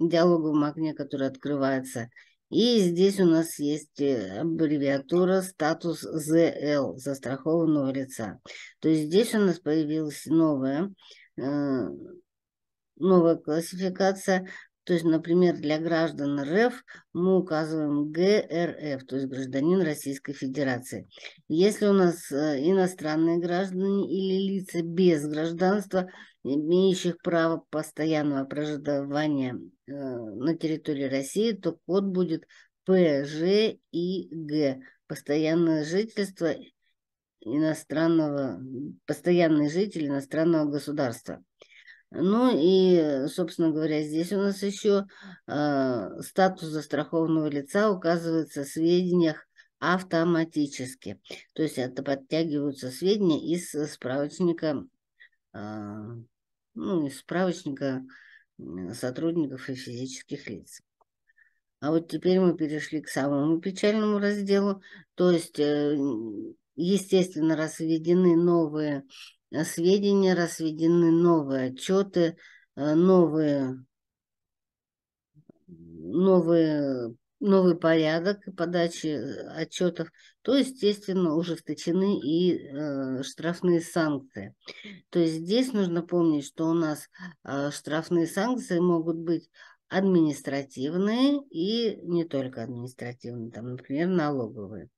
диалоговом окне, который открывается. И здесь у нас есть э, аббревиатура статус ЗЛ застрахованного лица. То есть здесь у нас появилась новая э, новая классификация, то есть, например, для граждан РФ мы указываем ГРФ, то есть гражданин Российской Федерации. Если у нас э, иностранные граждане или лица без гражданства, имеющих право постоянного проживания э, на территории России, то код будет ПЖ и Г. Постоянное жительство иностранного, постоянный житель иностранного государства. Ну и, собственно говоря, здесь у нас еще э, а, статус застрахованного лица указывается в сведениях автоматически. То есть это подтягиваются сведения из справочника, э, ну, из справочника сотрудников и физических лиц. А вот теперь мы перешли к самому печальному разделу. То есть, э, естественно, раз введены новые Э, сведения разведены, новые отчеты, э, новые, новые, новый порядок подачи э, отчетов, то, естественно, ужесточены и э, штрафные санкции. То есть здесь нужно помнить, что у нас э, штрафные санкции могут быть административные и не только административные, там, например, налоговые.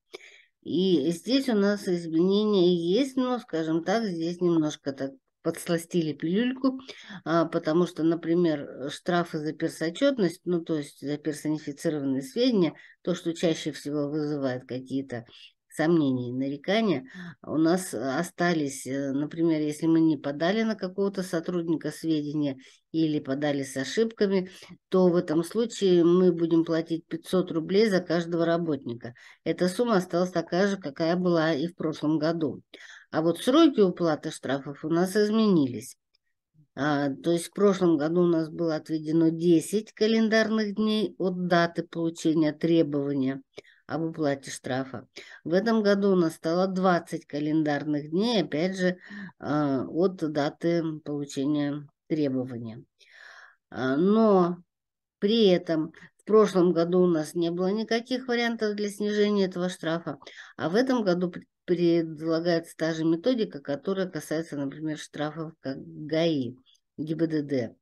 И здесь у нас изменения есть, но, скажем так, здесь немножко так подсластили пилюльку, а, потому что, например, штрафы за персоотчетность, ну, то есть за персонифицированные сведения, то, что чаще всего вызывает какие-то сомнения и нарекания у нас а, остались, э, например, если мы не подали на какого-то сотрудника сведения или подали с ошибками, то в этом случае мы будем платить 500 рублей за каждого работника. Эта сумма осталась такая же, какая была и в прошлом году. А вот сроки уплаты штрафов у нас изменились. А, то есть в прошлом году у нас было отведено 10 календарных дней от даты получения требования – об уплате штрафа. В этом году у нас стало 20 календарных дней, опять же, а, от даты получения требования. А, но при этом в прошлом году у нас не было никаких вариантов для снижения этого штрафа, а в этом году предлагается та же методика, которая касается, например, штрафов как ГАИ, ГИБДД.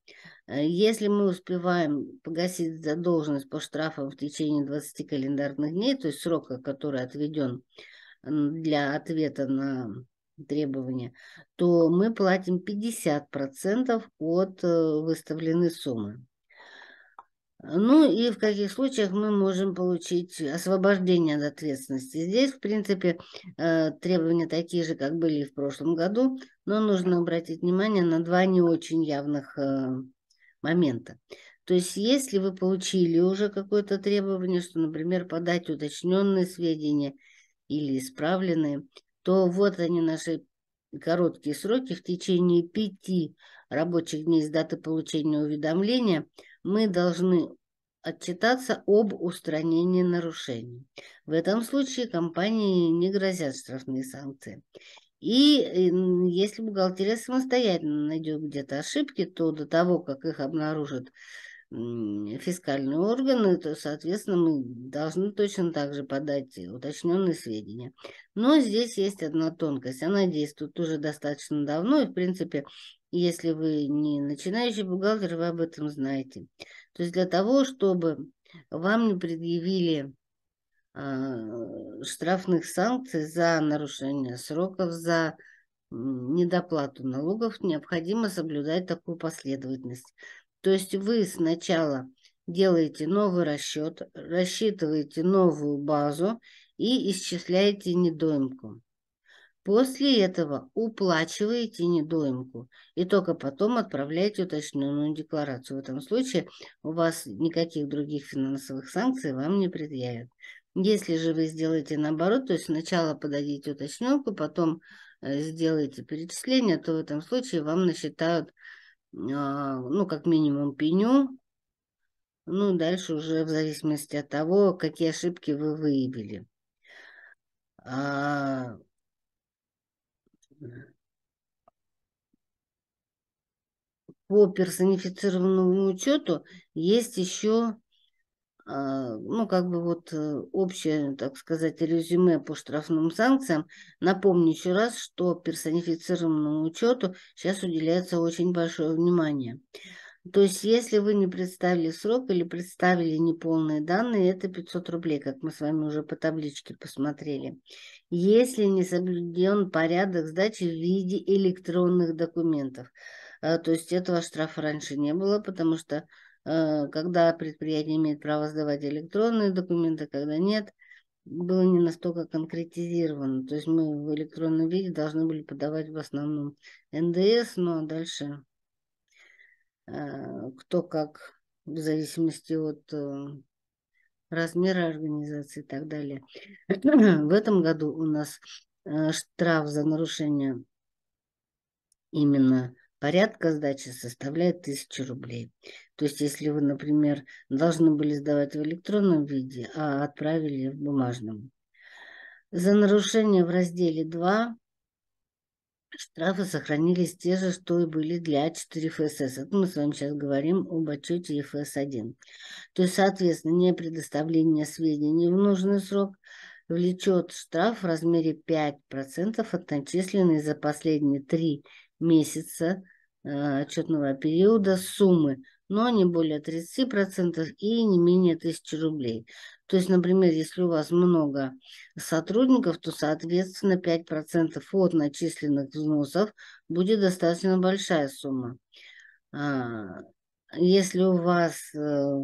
Э, если мы успеваем погасить задолженность по штрафам в течение 20 календарных дней, то есть срока, э, который отведен для ответа на требования, то мы платим 50% от э, выставленной суммы. Ну и в каких случаях мы можем получить освобождение от ответственности. Здесь, в принципе, требования такие же, как были и в прошлом году, но нужно обратить внимание на два не очень явных момента. То есть если вы получили уже какое-то требование, что, например, подать уточненные сведения или исправленные, то вот они наши короткие сроки. В течение пяти рабочих дней с даты получения уведомления мы должны отчитаться об устранении нарушений. В этом случае компании не грозят штрафные санкции. И если бухгалтерия самостоятельно найдет где-то ошибки, то до того, как их обнаружат фискальные органы, то, соответственно, мы должны точно так же подать уточненные сведения. Но здесь есть одна тонкость. Она действует уже достаточно давно, и, в принципе, если вы не начинающий бухгалтер, вы об этом знаете. То есть для того, чтобы вам не предъявили Э, штрафных санкций за нарушение сроков, за недоплату налогов, необходимо соблюдать такую последовательность. То есть вы сначала делаете новый расчет, рассчитываете новую базу и исчисляете недоимку. После этого уплачиваете недоимку и только потом отправляете уточненную декларацию. В этом случае у вас никаких других финансовых санкций вам не предъявят. Если же вы сделаете наоборот, то есть сначала подадите уточненку, потом э, сделаете перечисление, то в этом случае вам насчитают, а, ну, как минимум, пеню. Ну, дальше уже в зависимости от того, какие ошибки вы выявили. А, по персонифицированному учету есть еще а, ну, как бы вот э, общее, так сказать, резюме по штрафным санкциям. Напомню еще раз, что персонифицированному учету сейчас уделяется очень большое внимание. То есть, если вы не представили срок или представили неполные данные, это 500 рублей, как мы с вами уже по табличке посмотрели. Если не соблюден порядок сдачи в виде электронных документов, а, то есть этого штрафа раньше не было, потому что Э, когда предприятие имеет право сдавать электронные документы, когда нет, было не настолько конкретизировано. То есть мы в электронном виде должны были подавать в основном НДС, ну а дальше э, кто как, в зависимости от э, размера организации и так далее. В этом году у нас штраф за нарушение именно порядка сдачи составляет 1000 рублей. То есть, если вы, например, должны были сдавать в электронном виде, а отправили в бумажном. За нарушение в разделе 2 штрафы сохранились те же, что и были для 4 ФСС. Это мы с вами сейчас говорим об отчете ЕФС-1. То есть, соответственно, не предоставление сведений в нужный срок влечет штраф в размере 5% от начисленной за последние 3 месяца э, отчетного периода суммы но не более 30% и не менее 1000 рублей. То есть, например, если у вас много сотрудников, то, соответственно, 5% от начисленных взносов будет достаточно большая сумма. А, если у вас э,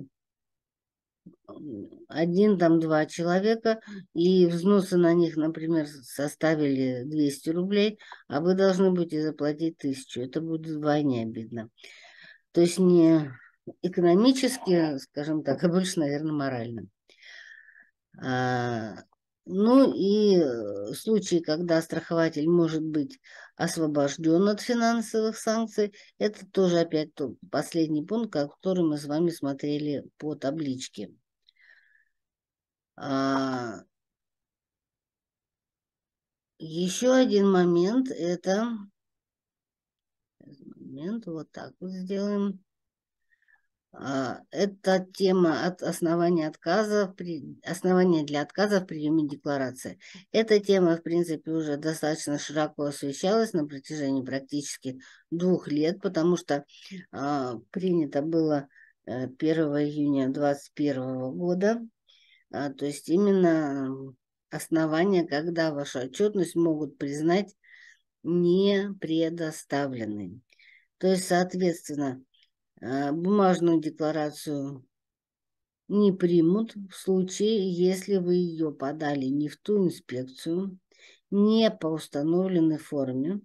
один, там два человека, и взносы на них, например, составили 200 рублей, а вы должны будете заплатить тысячу. Это будет вдвойне обидно. То есть не экономически, скажем так, а больше, наверное, морально. А, ну и э, случаи, когда страхователь может быть освобожден от финансовых санкций, это тоже опять тот последний пункт, который мы с вами смотрели по табличке. А, еще один момент – это момент. Вот так вот сделаем. А, это тема от основания отказа, основания для отказа в приеме декларации. Эта тема, в принципе, уже достаточно широко освещалась на протяжении практически двух лет, потому что а, принято было 1 э, июня 2021 года. А, то есть именно основания, когда вашу отчетность могут признать не предоставленной. То есть, соответственно, а, бумажную декларацию не примут в случае, если вы ее подали не в ту инспекцию, не по установленной форме,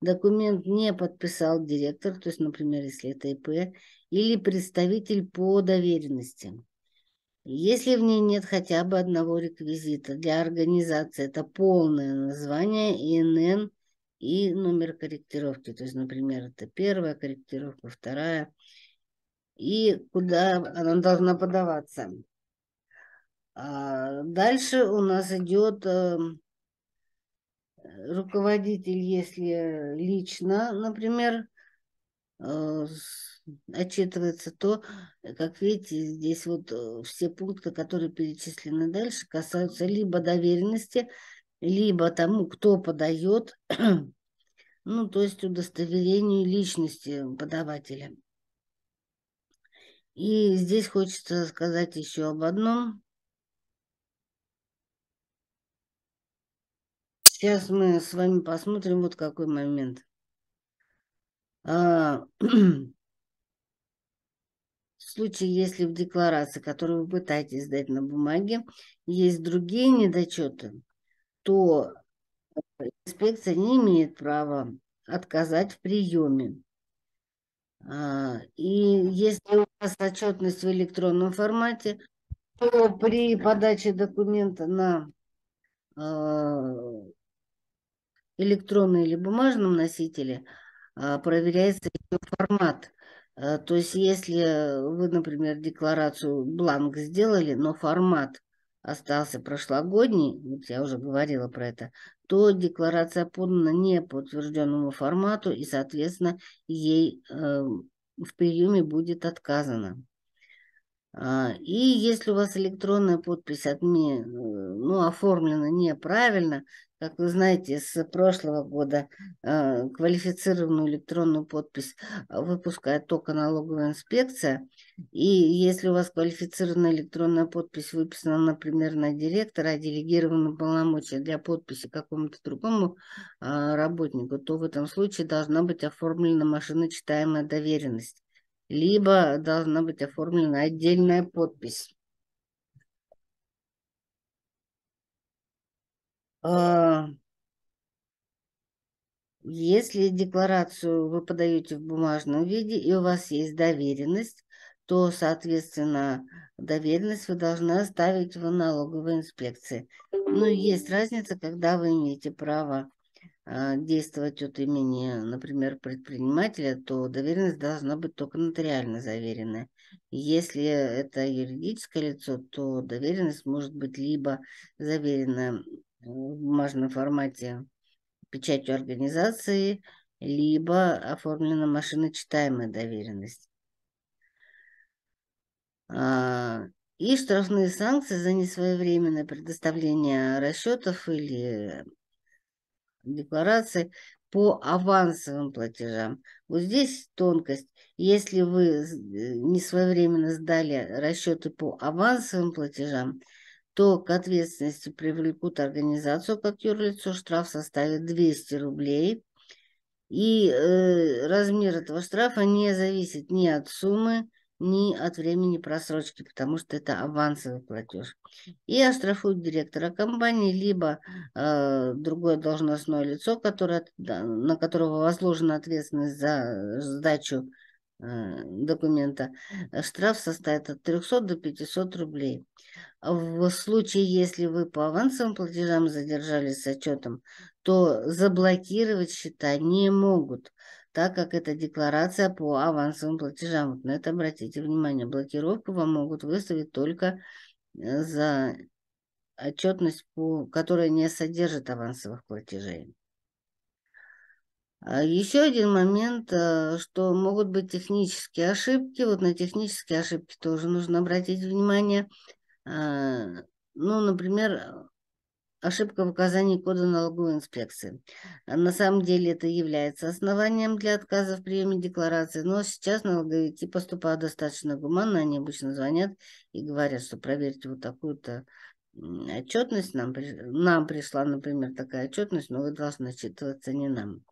документ не подписал директор, то есть, например, если это ИП, или представитель по доверенности. Если в ней нет хотя бы одного реквизита для организации, это полное название ИНН и номер корректировки. То есть, например, это первая корректировка, вторая. И куда она должна подаваться. А, дальше у нас идет эм, руководитель, если лично, например, э, отчитывается, то, как видите, здесь вот э, все пункты, которые перечислены дальше, касаются либо доверенности, либо тому, кто подает, ну, то есть удостоверению личности подавателя. И здесь хочется сказать еще об одном. Сейчас мы с вами посмотрим вот какой момент. А, в случае, если в декларации, которую вы пытаетесь сдать на бумаге, есть другие недочеты, то э, инспекция не имеет права отказать в приеме. А, и если у вас отчетность в электронном формате, то при подаче документа на а, электронном или бумажном носителе а, проверяется формат. То есть если вы, например, декларацию бланк сделали, но формат остался прошлогодний, вот я уже говорила про это, то декларация подана не по утвержденному формату и, соответственно, ей э, в приеме будет отказано. А, и если у вас электронная подпись отме... Э, ну, оформлена неправильно, как вы знаете, с прошлого года э, квалифицированную электронную подпись а, выпускает только налоговая инспекция. И если у вас квалифицированная электронная подпись выписана, например, на директора, а делегированы полномочия для подписи какому-то другому э, работнику, то в этом случае должна быть оформлена машиночитаемая доверенность, либо должна быть оформлена отдельная подпись А, если декларацию вы подаете в бумажном виде и у вас есть доверенность, то, соответственно, доверенность вы должны оставить в налоговой инспекции. Но есть разница, когда вы имеете право а, действовать от имени, например, предпринимателя, то доверенность должна быть только нотариально заверенная. Если это юридическое лицо, то доверенность может быть либо заверена в бумажном формате печатью организации, либо оформлена машиночитаемая доверенность. А, и штрафные санкции за несвоевременное предоставление расчетов или декларации по авансовым платежам. Вот здесь тонкость. Если вы э, не своевременно сдали расчеты по авансовым платежам, то к ответственности привлекут организацию как юрлицо, штраф составит 200 рублей. И э, размер этого штрафа не зависит ни от суммы, ни от времени просрочки, потому что это авансовый платеж. И оштрафуют директора компании, либо э, другое должностное лицо, которое, на которого возложена ответственность за сдачу документа, штраф составит от 300 до 500 рублей. В случае, если вы по авансовым платежам задержались с отчетом, то заблокировать счета не могут, так как это декларация по авансовым платежам. Вот на это обратите внимание. Блокировку вам могут выставить только э, за отчетность, по, которая не содержит авансовых платежей. А Еще один момент, э, что могут быть технические ошибки. Вот на технические ошибки тоже нужно обратить внимание. А, ну, например, ошибка в указании кода налоговой инспекции. А на самом деле это является основанием для отказа в приеме декларации, но сейчас налоговики поступают достаточно гуманно, они обычно звонят и говорят, что проверьте вот такую-то отчетность, нам, нам пришла, например, такая отчетность, но вы должны отчитываться не нам.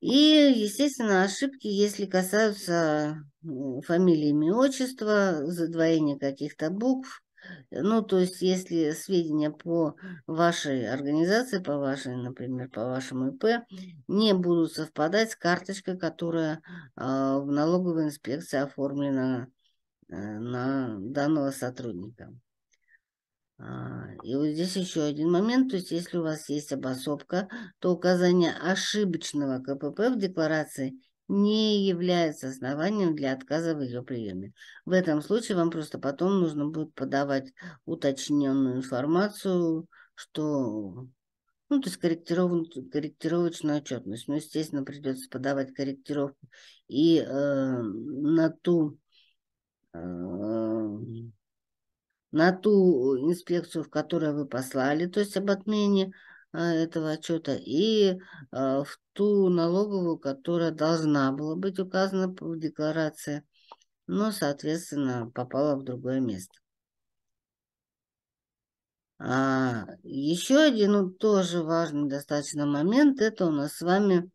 И, естественно, ошибки, если касаются фамилии, имя, отчества, задвоения каких-то букв, ну, то есть, если сведения по вашей организации, по вашей, например, по вашему ИП, не будут совпадать с карточкой, которая а, в налоговой инспекции оформлена э, на данного сотрудника. А, и вот здесь еще один момент, то есть если у вас есть обособка, то указание ошибочного КПП в декларации не является основанием для отказа в ее приеме. В этом случае вам просто потом нужно будет подавать уточненную информацию, что ну, то есть корректиров... корректировочную отчетность. Ну, естественно, придется подавать корректировку и э, на ту э, на ту э, инспекцию, в которую вы послали, то есть об отмене э, этого отчета, и э, в ту налоговую, которая должна была быть указана в декларации, но, соответственно, попала в другое место. А еще один ну, тоже важный достаточно момент, это у нас с вами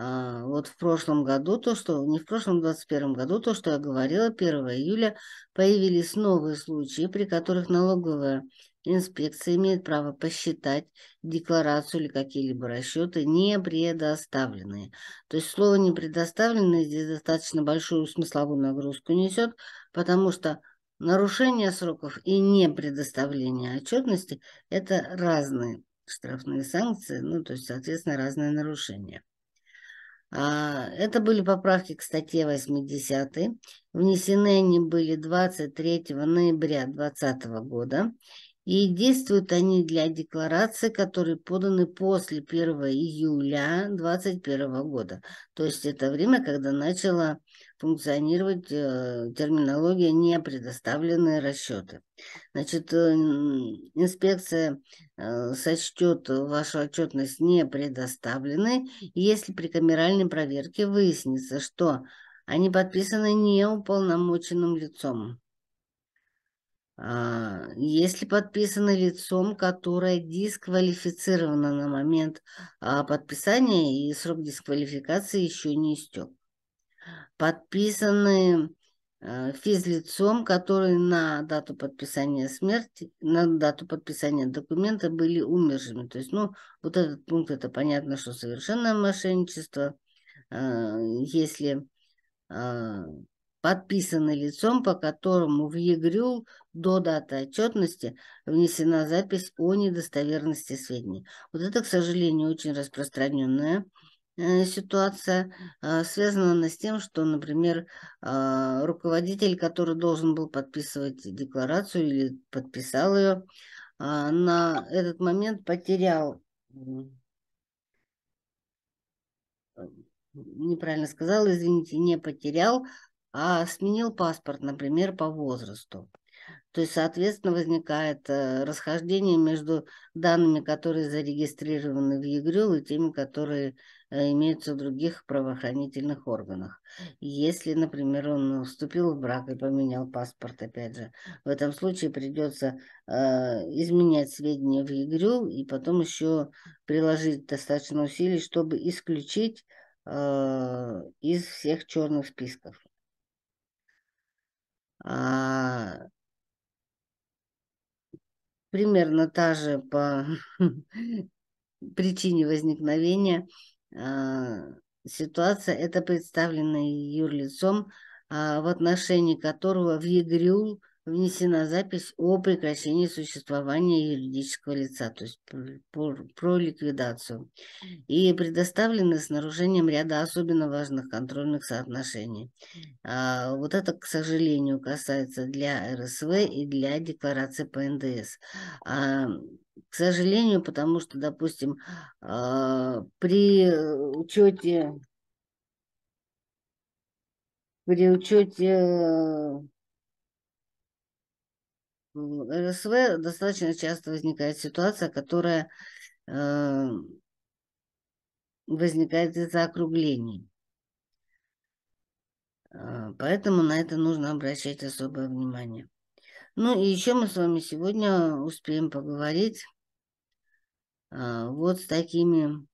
а, вот в прошлом году, то, что не в прошлом, в 2021 году, то, что я говорила, 1 июля появились новые случаи, при которых налоговая инспекция имеет право посчитать декларацию или какие-либо расчеты не предоставленные. То есть слово «не предоставленные» здесь достаточно большую смысловую нагрузку несет, потому что нарушение сроков и не предоставление отчетности – это разные штрафные санкции, ну, то есть, соответственно, разные нарушения. А, это были поправки к статье 80. Внесены они были 23 ноября 2020 года. И действуют они для деклараций, которые поданы после 1 июля 2021 года. То есть это время, когда начало функционировать э, терминология не предоставленные расчеты. Значит, э, инспекция э, сочтет вашу отчетность не предоставленной, если при камеральной проверке выяснится, что они подписаны неуполномоченным лицом. А, если подписано лицом, которое дисквалифицировано на момент а, подписания и срок дисквалификации еще не истек подписанные э, физлицом, которые на дату подписания смерти, на дату подписания документа были умершими. То есть, ну, вот этот пункт, это понятно, что совершенное мошенничество, э, если э, подписано лицом, по которому в ЕГРЮЛ до даты отчетности внесена запись о недостоверности сведений. Вот это, к сожалению, очень распространенная Э, ситуация э, связана с тем, что, например, а, руководитель, который должен был подписывать декларацию или подписал ее, а, на этот момент потерял, э, неправильно сказал, извините, не потерял, а сменил паспорт, например, по возрасту. То есть, соответственно, возникает расхождение между данными, которые зарегистрированы в ЕГРЮЛ, и теми, которые а имеются в других правоохранительных органах. Если, например, он вступил в брак и поменял паспорт, опять же, в этом случае придется э, изменять сведения в ЕГРЮ и потом еще приложить достаточно усилий, чтобы исключить э, из всех черных списков. А, примерно та же по причине возникновения а, ситуация это представлена юрлицом, а, в отношении которого в ЕГРЮЛ внесена запись о прекращении существования юридического лица, то есть про, про ликвидацию, и предоставлены с нарушением ряда особенно важных контрольных соотношений. А, вот это, к сожалению, касается для РСВ и для декларации по НДС. А, к сожалению, потому что, допустим, а, при учете при учете э, РСВ э, достаточно часто возникает ситуация, которая э, возникает из-за округлений. Э, поэтому на это нужно обращать особое внимание. Ну и еще мы с вами сегодня успеем поговорить э, вот с такими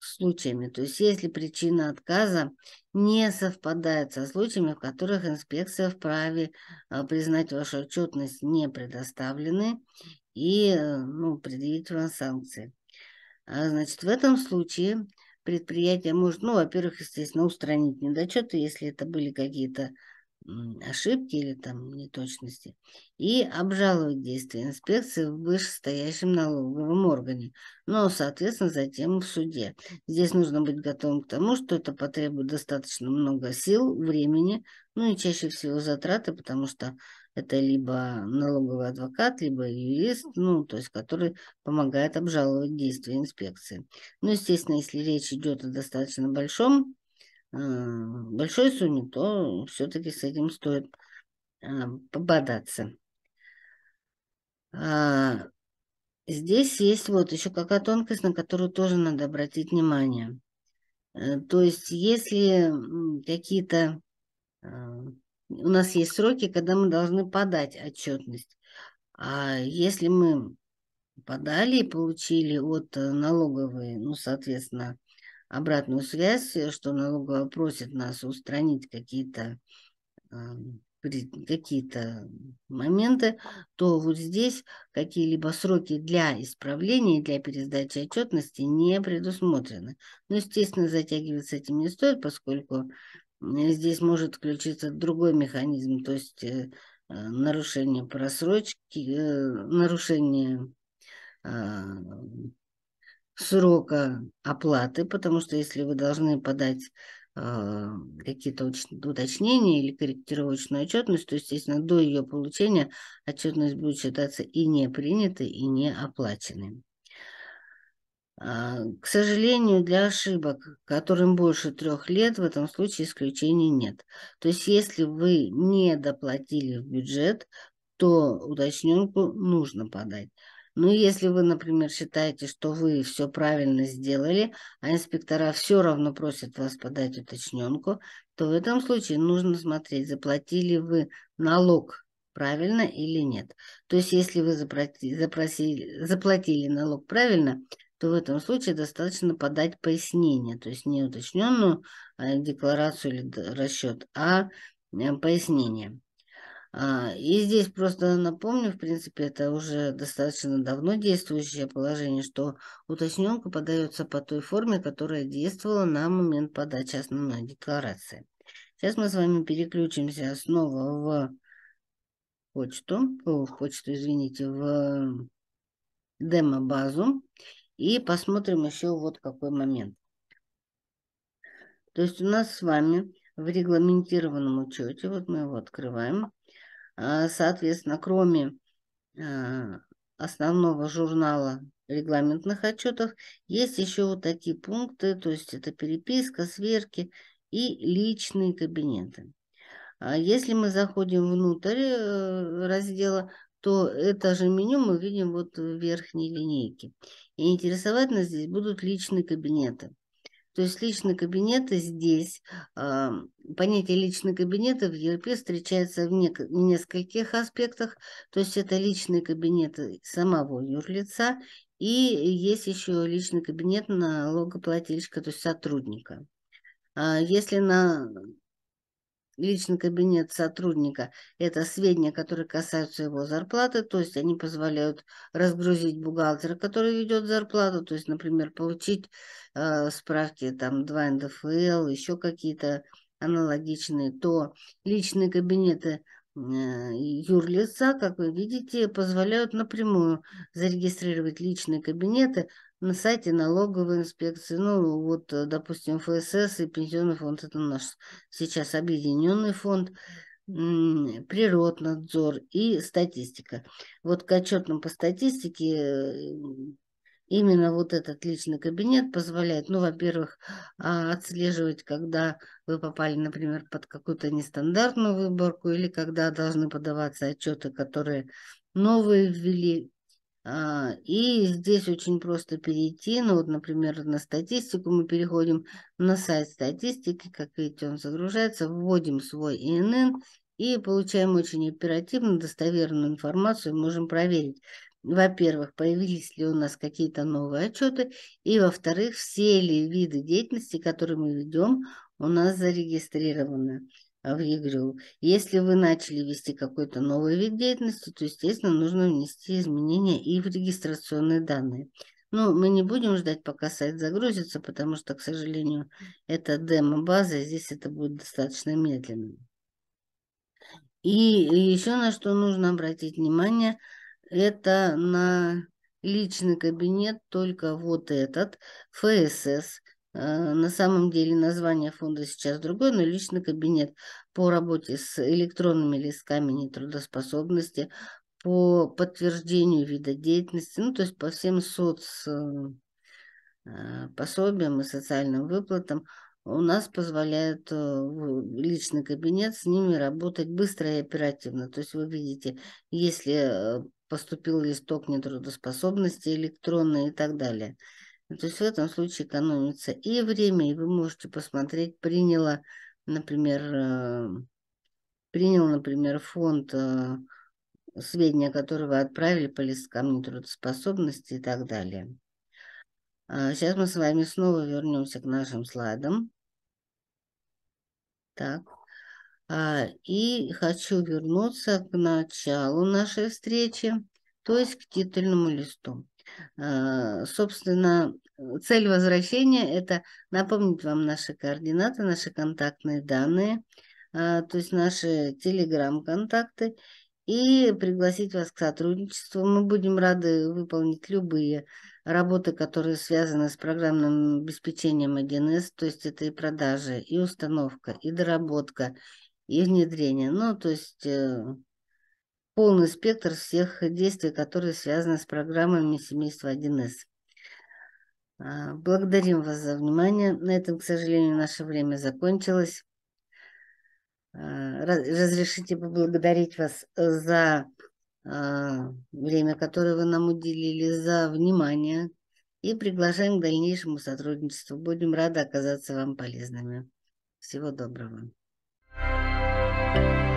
случаями. То есть если причина отказа не совпадает со случаями, в которых инспекция вправе а, признать вашу отчетность не предоставленной и э, ну, предъявить вам санкции. А, значит, в этом случае предприятие может, ну, во-первых, естественно, устранить недочеты, если это были какие-то ошибки или там неточности и обжаловать действия инспекции в вышестоящем налоговом органе, но, соответственно, затем в суде. Здесь нужно быть готовым к тому, что это потребует достаточно много сил, времени, ну и чаще всего затраты, потому что это либо налоговый адвокат, либо юрист, ну, то есть, который помогает обжаловать действия инспекции. Ну, естественно, если речь идет о достаточно большом большой сумме, то все-таки с этим стоит а, пободаться. А, здесь есть вот еще какая тонкость, на которую тоже надо обратить внимание. Э, то есть, если какие-то... А, у нас есть сроки, когда мы должны подать отчетность. А если мы подали и получили от э, налоговой, ну, соответственно, обратную связь, э, что налоговая просит нас устранить какие-то какие-то моменты, то вот здесь какие-либо сроки для исправления, для пересдачи отчетности не предусмотрены. Но, естественно, затягивать с этим не стоит, поскольку э, здесь может включиться другой механизм, то есть э, нарушение просрочки, нарушение а, срока оплаты, потому что если вы должны подать э, какие-то уточнения или корректировочную отчетность, то, естественно, до ее получения отчетность будет считаться и не принятой, и не оплаченной. А, к сожалению, для ошибок, которым больше трех лет, в этом случае исключений нет. То есть, если вы не доплатили в бюджет, то уточненку нужно подать. Но ну, если вы, например, считаете, что вы все правильно сделали, а инспектора все равно просят вас подать уточненку, то в этом случае нужно смотреть, заплатили вы налог правильно или нет. То есть, если вы запроси, запросили, заплатили налог правильно, то в этом случае достаточно подать пояснение, то есть не уточненную э, декларацию или расчет, а э, пояснение. А, и здесь просто напомню, в принципе, это уже достаточно давно действующее положение, что уточненка подается по той форме, которая действовала на момент подачи основной декларации. Сейчас мы с вами переключимся снова в почту, в почту, извините, в демо-базу и посмотрим еще вот какой момент. То есть у нас с вами в регламентированном учете, вот мы его открываем, а, соответственно, кроме а, основного журнала регламентных отчетов, есть еще вот такие пункты, то есть это переписка, сверки и личные кабинеты. А если мы заходим внутрь э, раздела, то это же меню мы видим вот в верхней линейке. И интересовать здесь будут личные кабинеты. То есть личные кабинеты здесь, а, понятие личных кабинетов в ЕРП встречается в, нек- в нескольких аспектах. То есть это личные кабинеты самого юрлица и есть еще личный кабинет налогоплательщика, то есть сотрудника. А если на личный кабинет сотрудника – это сведения, которые касаются его зарплаты, то есть они позволяют разгрузить бухгалтера, который ведет зарплату, то есть, например, получить э, справки там 2 НДФЛ, еще какие-то аналогичные, то личные кабинеты э, юрлица, как вы видите, позволяют напрямую зарегистрировать личные кабинеты на сайте налоговой инспекции, ну вот, э, допустим, ФСС и пенсионный фонд, это наш сейчас объединенный фонд, природнадзор и статистика. Вот к отчетным по статистике э, именно вот этот личный кабинет позволяет, ну, во-первых, а, отслеживать, когда вы попали, например, под какую-то нестандартную выборку или когда должны подаваться отчеты, которые новые ввели а, и здесь очень просто перейти. Ну вот, например, на статистику мы переходим на сайт статистики. Как видите, он загружается. Вводим свой ИНН и получаем очень оперативно достоверную информацию. Можем проверить, во-первых, появились ли у нас какие-то новые отчеты, и, во-вторых, все ли виды деятельности, которые мы ведем, у нас зарегистрированы. А, в игре. если вы начали вести какой-то новый вид деятельности, то, естественно, нужно внести изменения и в регистрационные данные. Но ну, мы не будем ждать, пока сайт загрузится, потому что, к сожалению, это демо-база, здесь это будет достаточно медленно. И еще на что нужно обратить внимание, это на личный кабинет только вот этот, ФСС, Э, на самом деле название фонда сейчас другое, но личный кабинет по работе с электронными листками нетрудоспособности, по подтверждению вида деятельности, ну, то есть по всем соцпособиям э, и социальным выплатам у нас позволяет э, личный кабинет с ними работать быстро и оперативно. То есть вы видите, если поступил листок нетрудоспособности электронный и так далее – то есть в этом случае экономится и время, и вы можете посмотреть, приняла, например, э, принял, например, фонд э, сведения, которые вы отправили по листкам нетрудоспособности и так далее. А, сейчас мы с вами снова вернемся к нашим слайдам. Так. А, и хочу вернуться к началу нашей встречи, то есть к титульному листу. А, собственно, цель возвращения – это напомнить вам наши координаты, наши контактные данные, а, то есть наши телеграм-контакты, и пригласить вас к сотрудничеству. Мы будем рады выполнить любые работы, которые связаны с программным обеспечением 1С, то есть это и продажи, и установка, и доработка, и внедрение. Ну, то есть э, полный спектр всех действий, которые связаны с программами семейства 1С. А, благодарим вас за внимание. На этом, к сожалению, наше время закончилось. А, разрешите поблагодарить вас э, за а, время, которое вы нам уделили, за внимание и приглашаем к дальнейшему сотрудничеству. Будем рады оказаться вам полезными. Всего доброго. thank you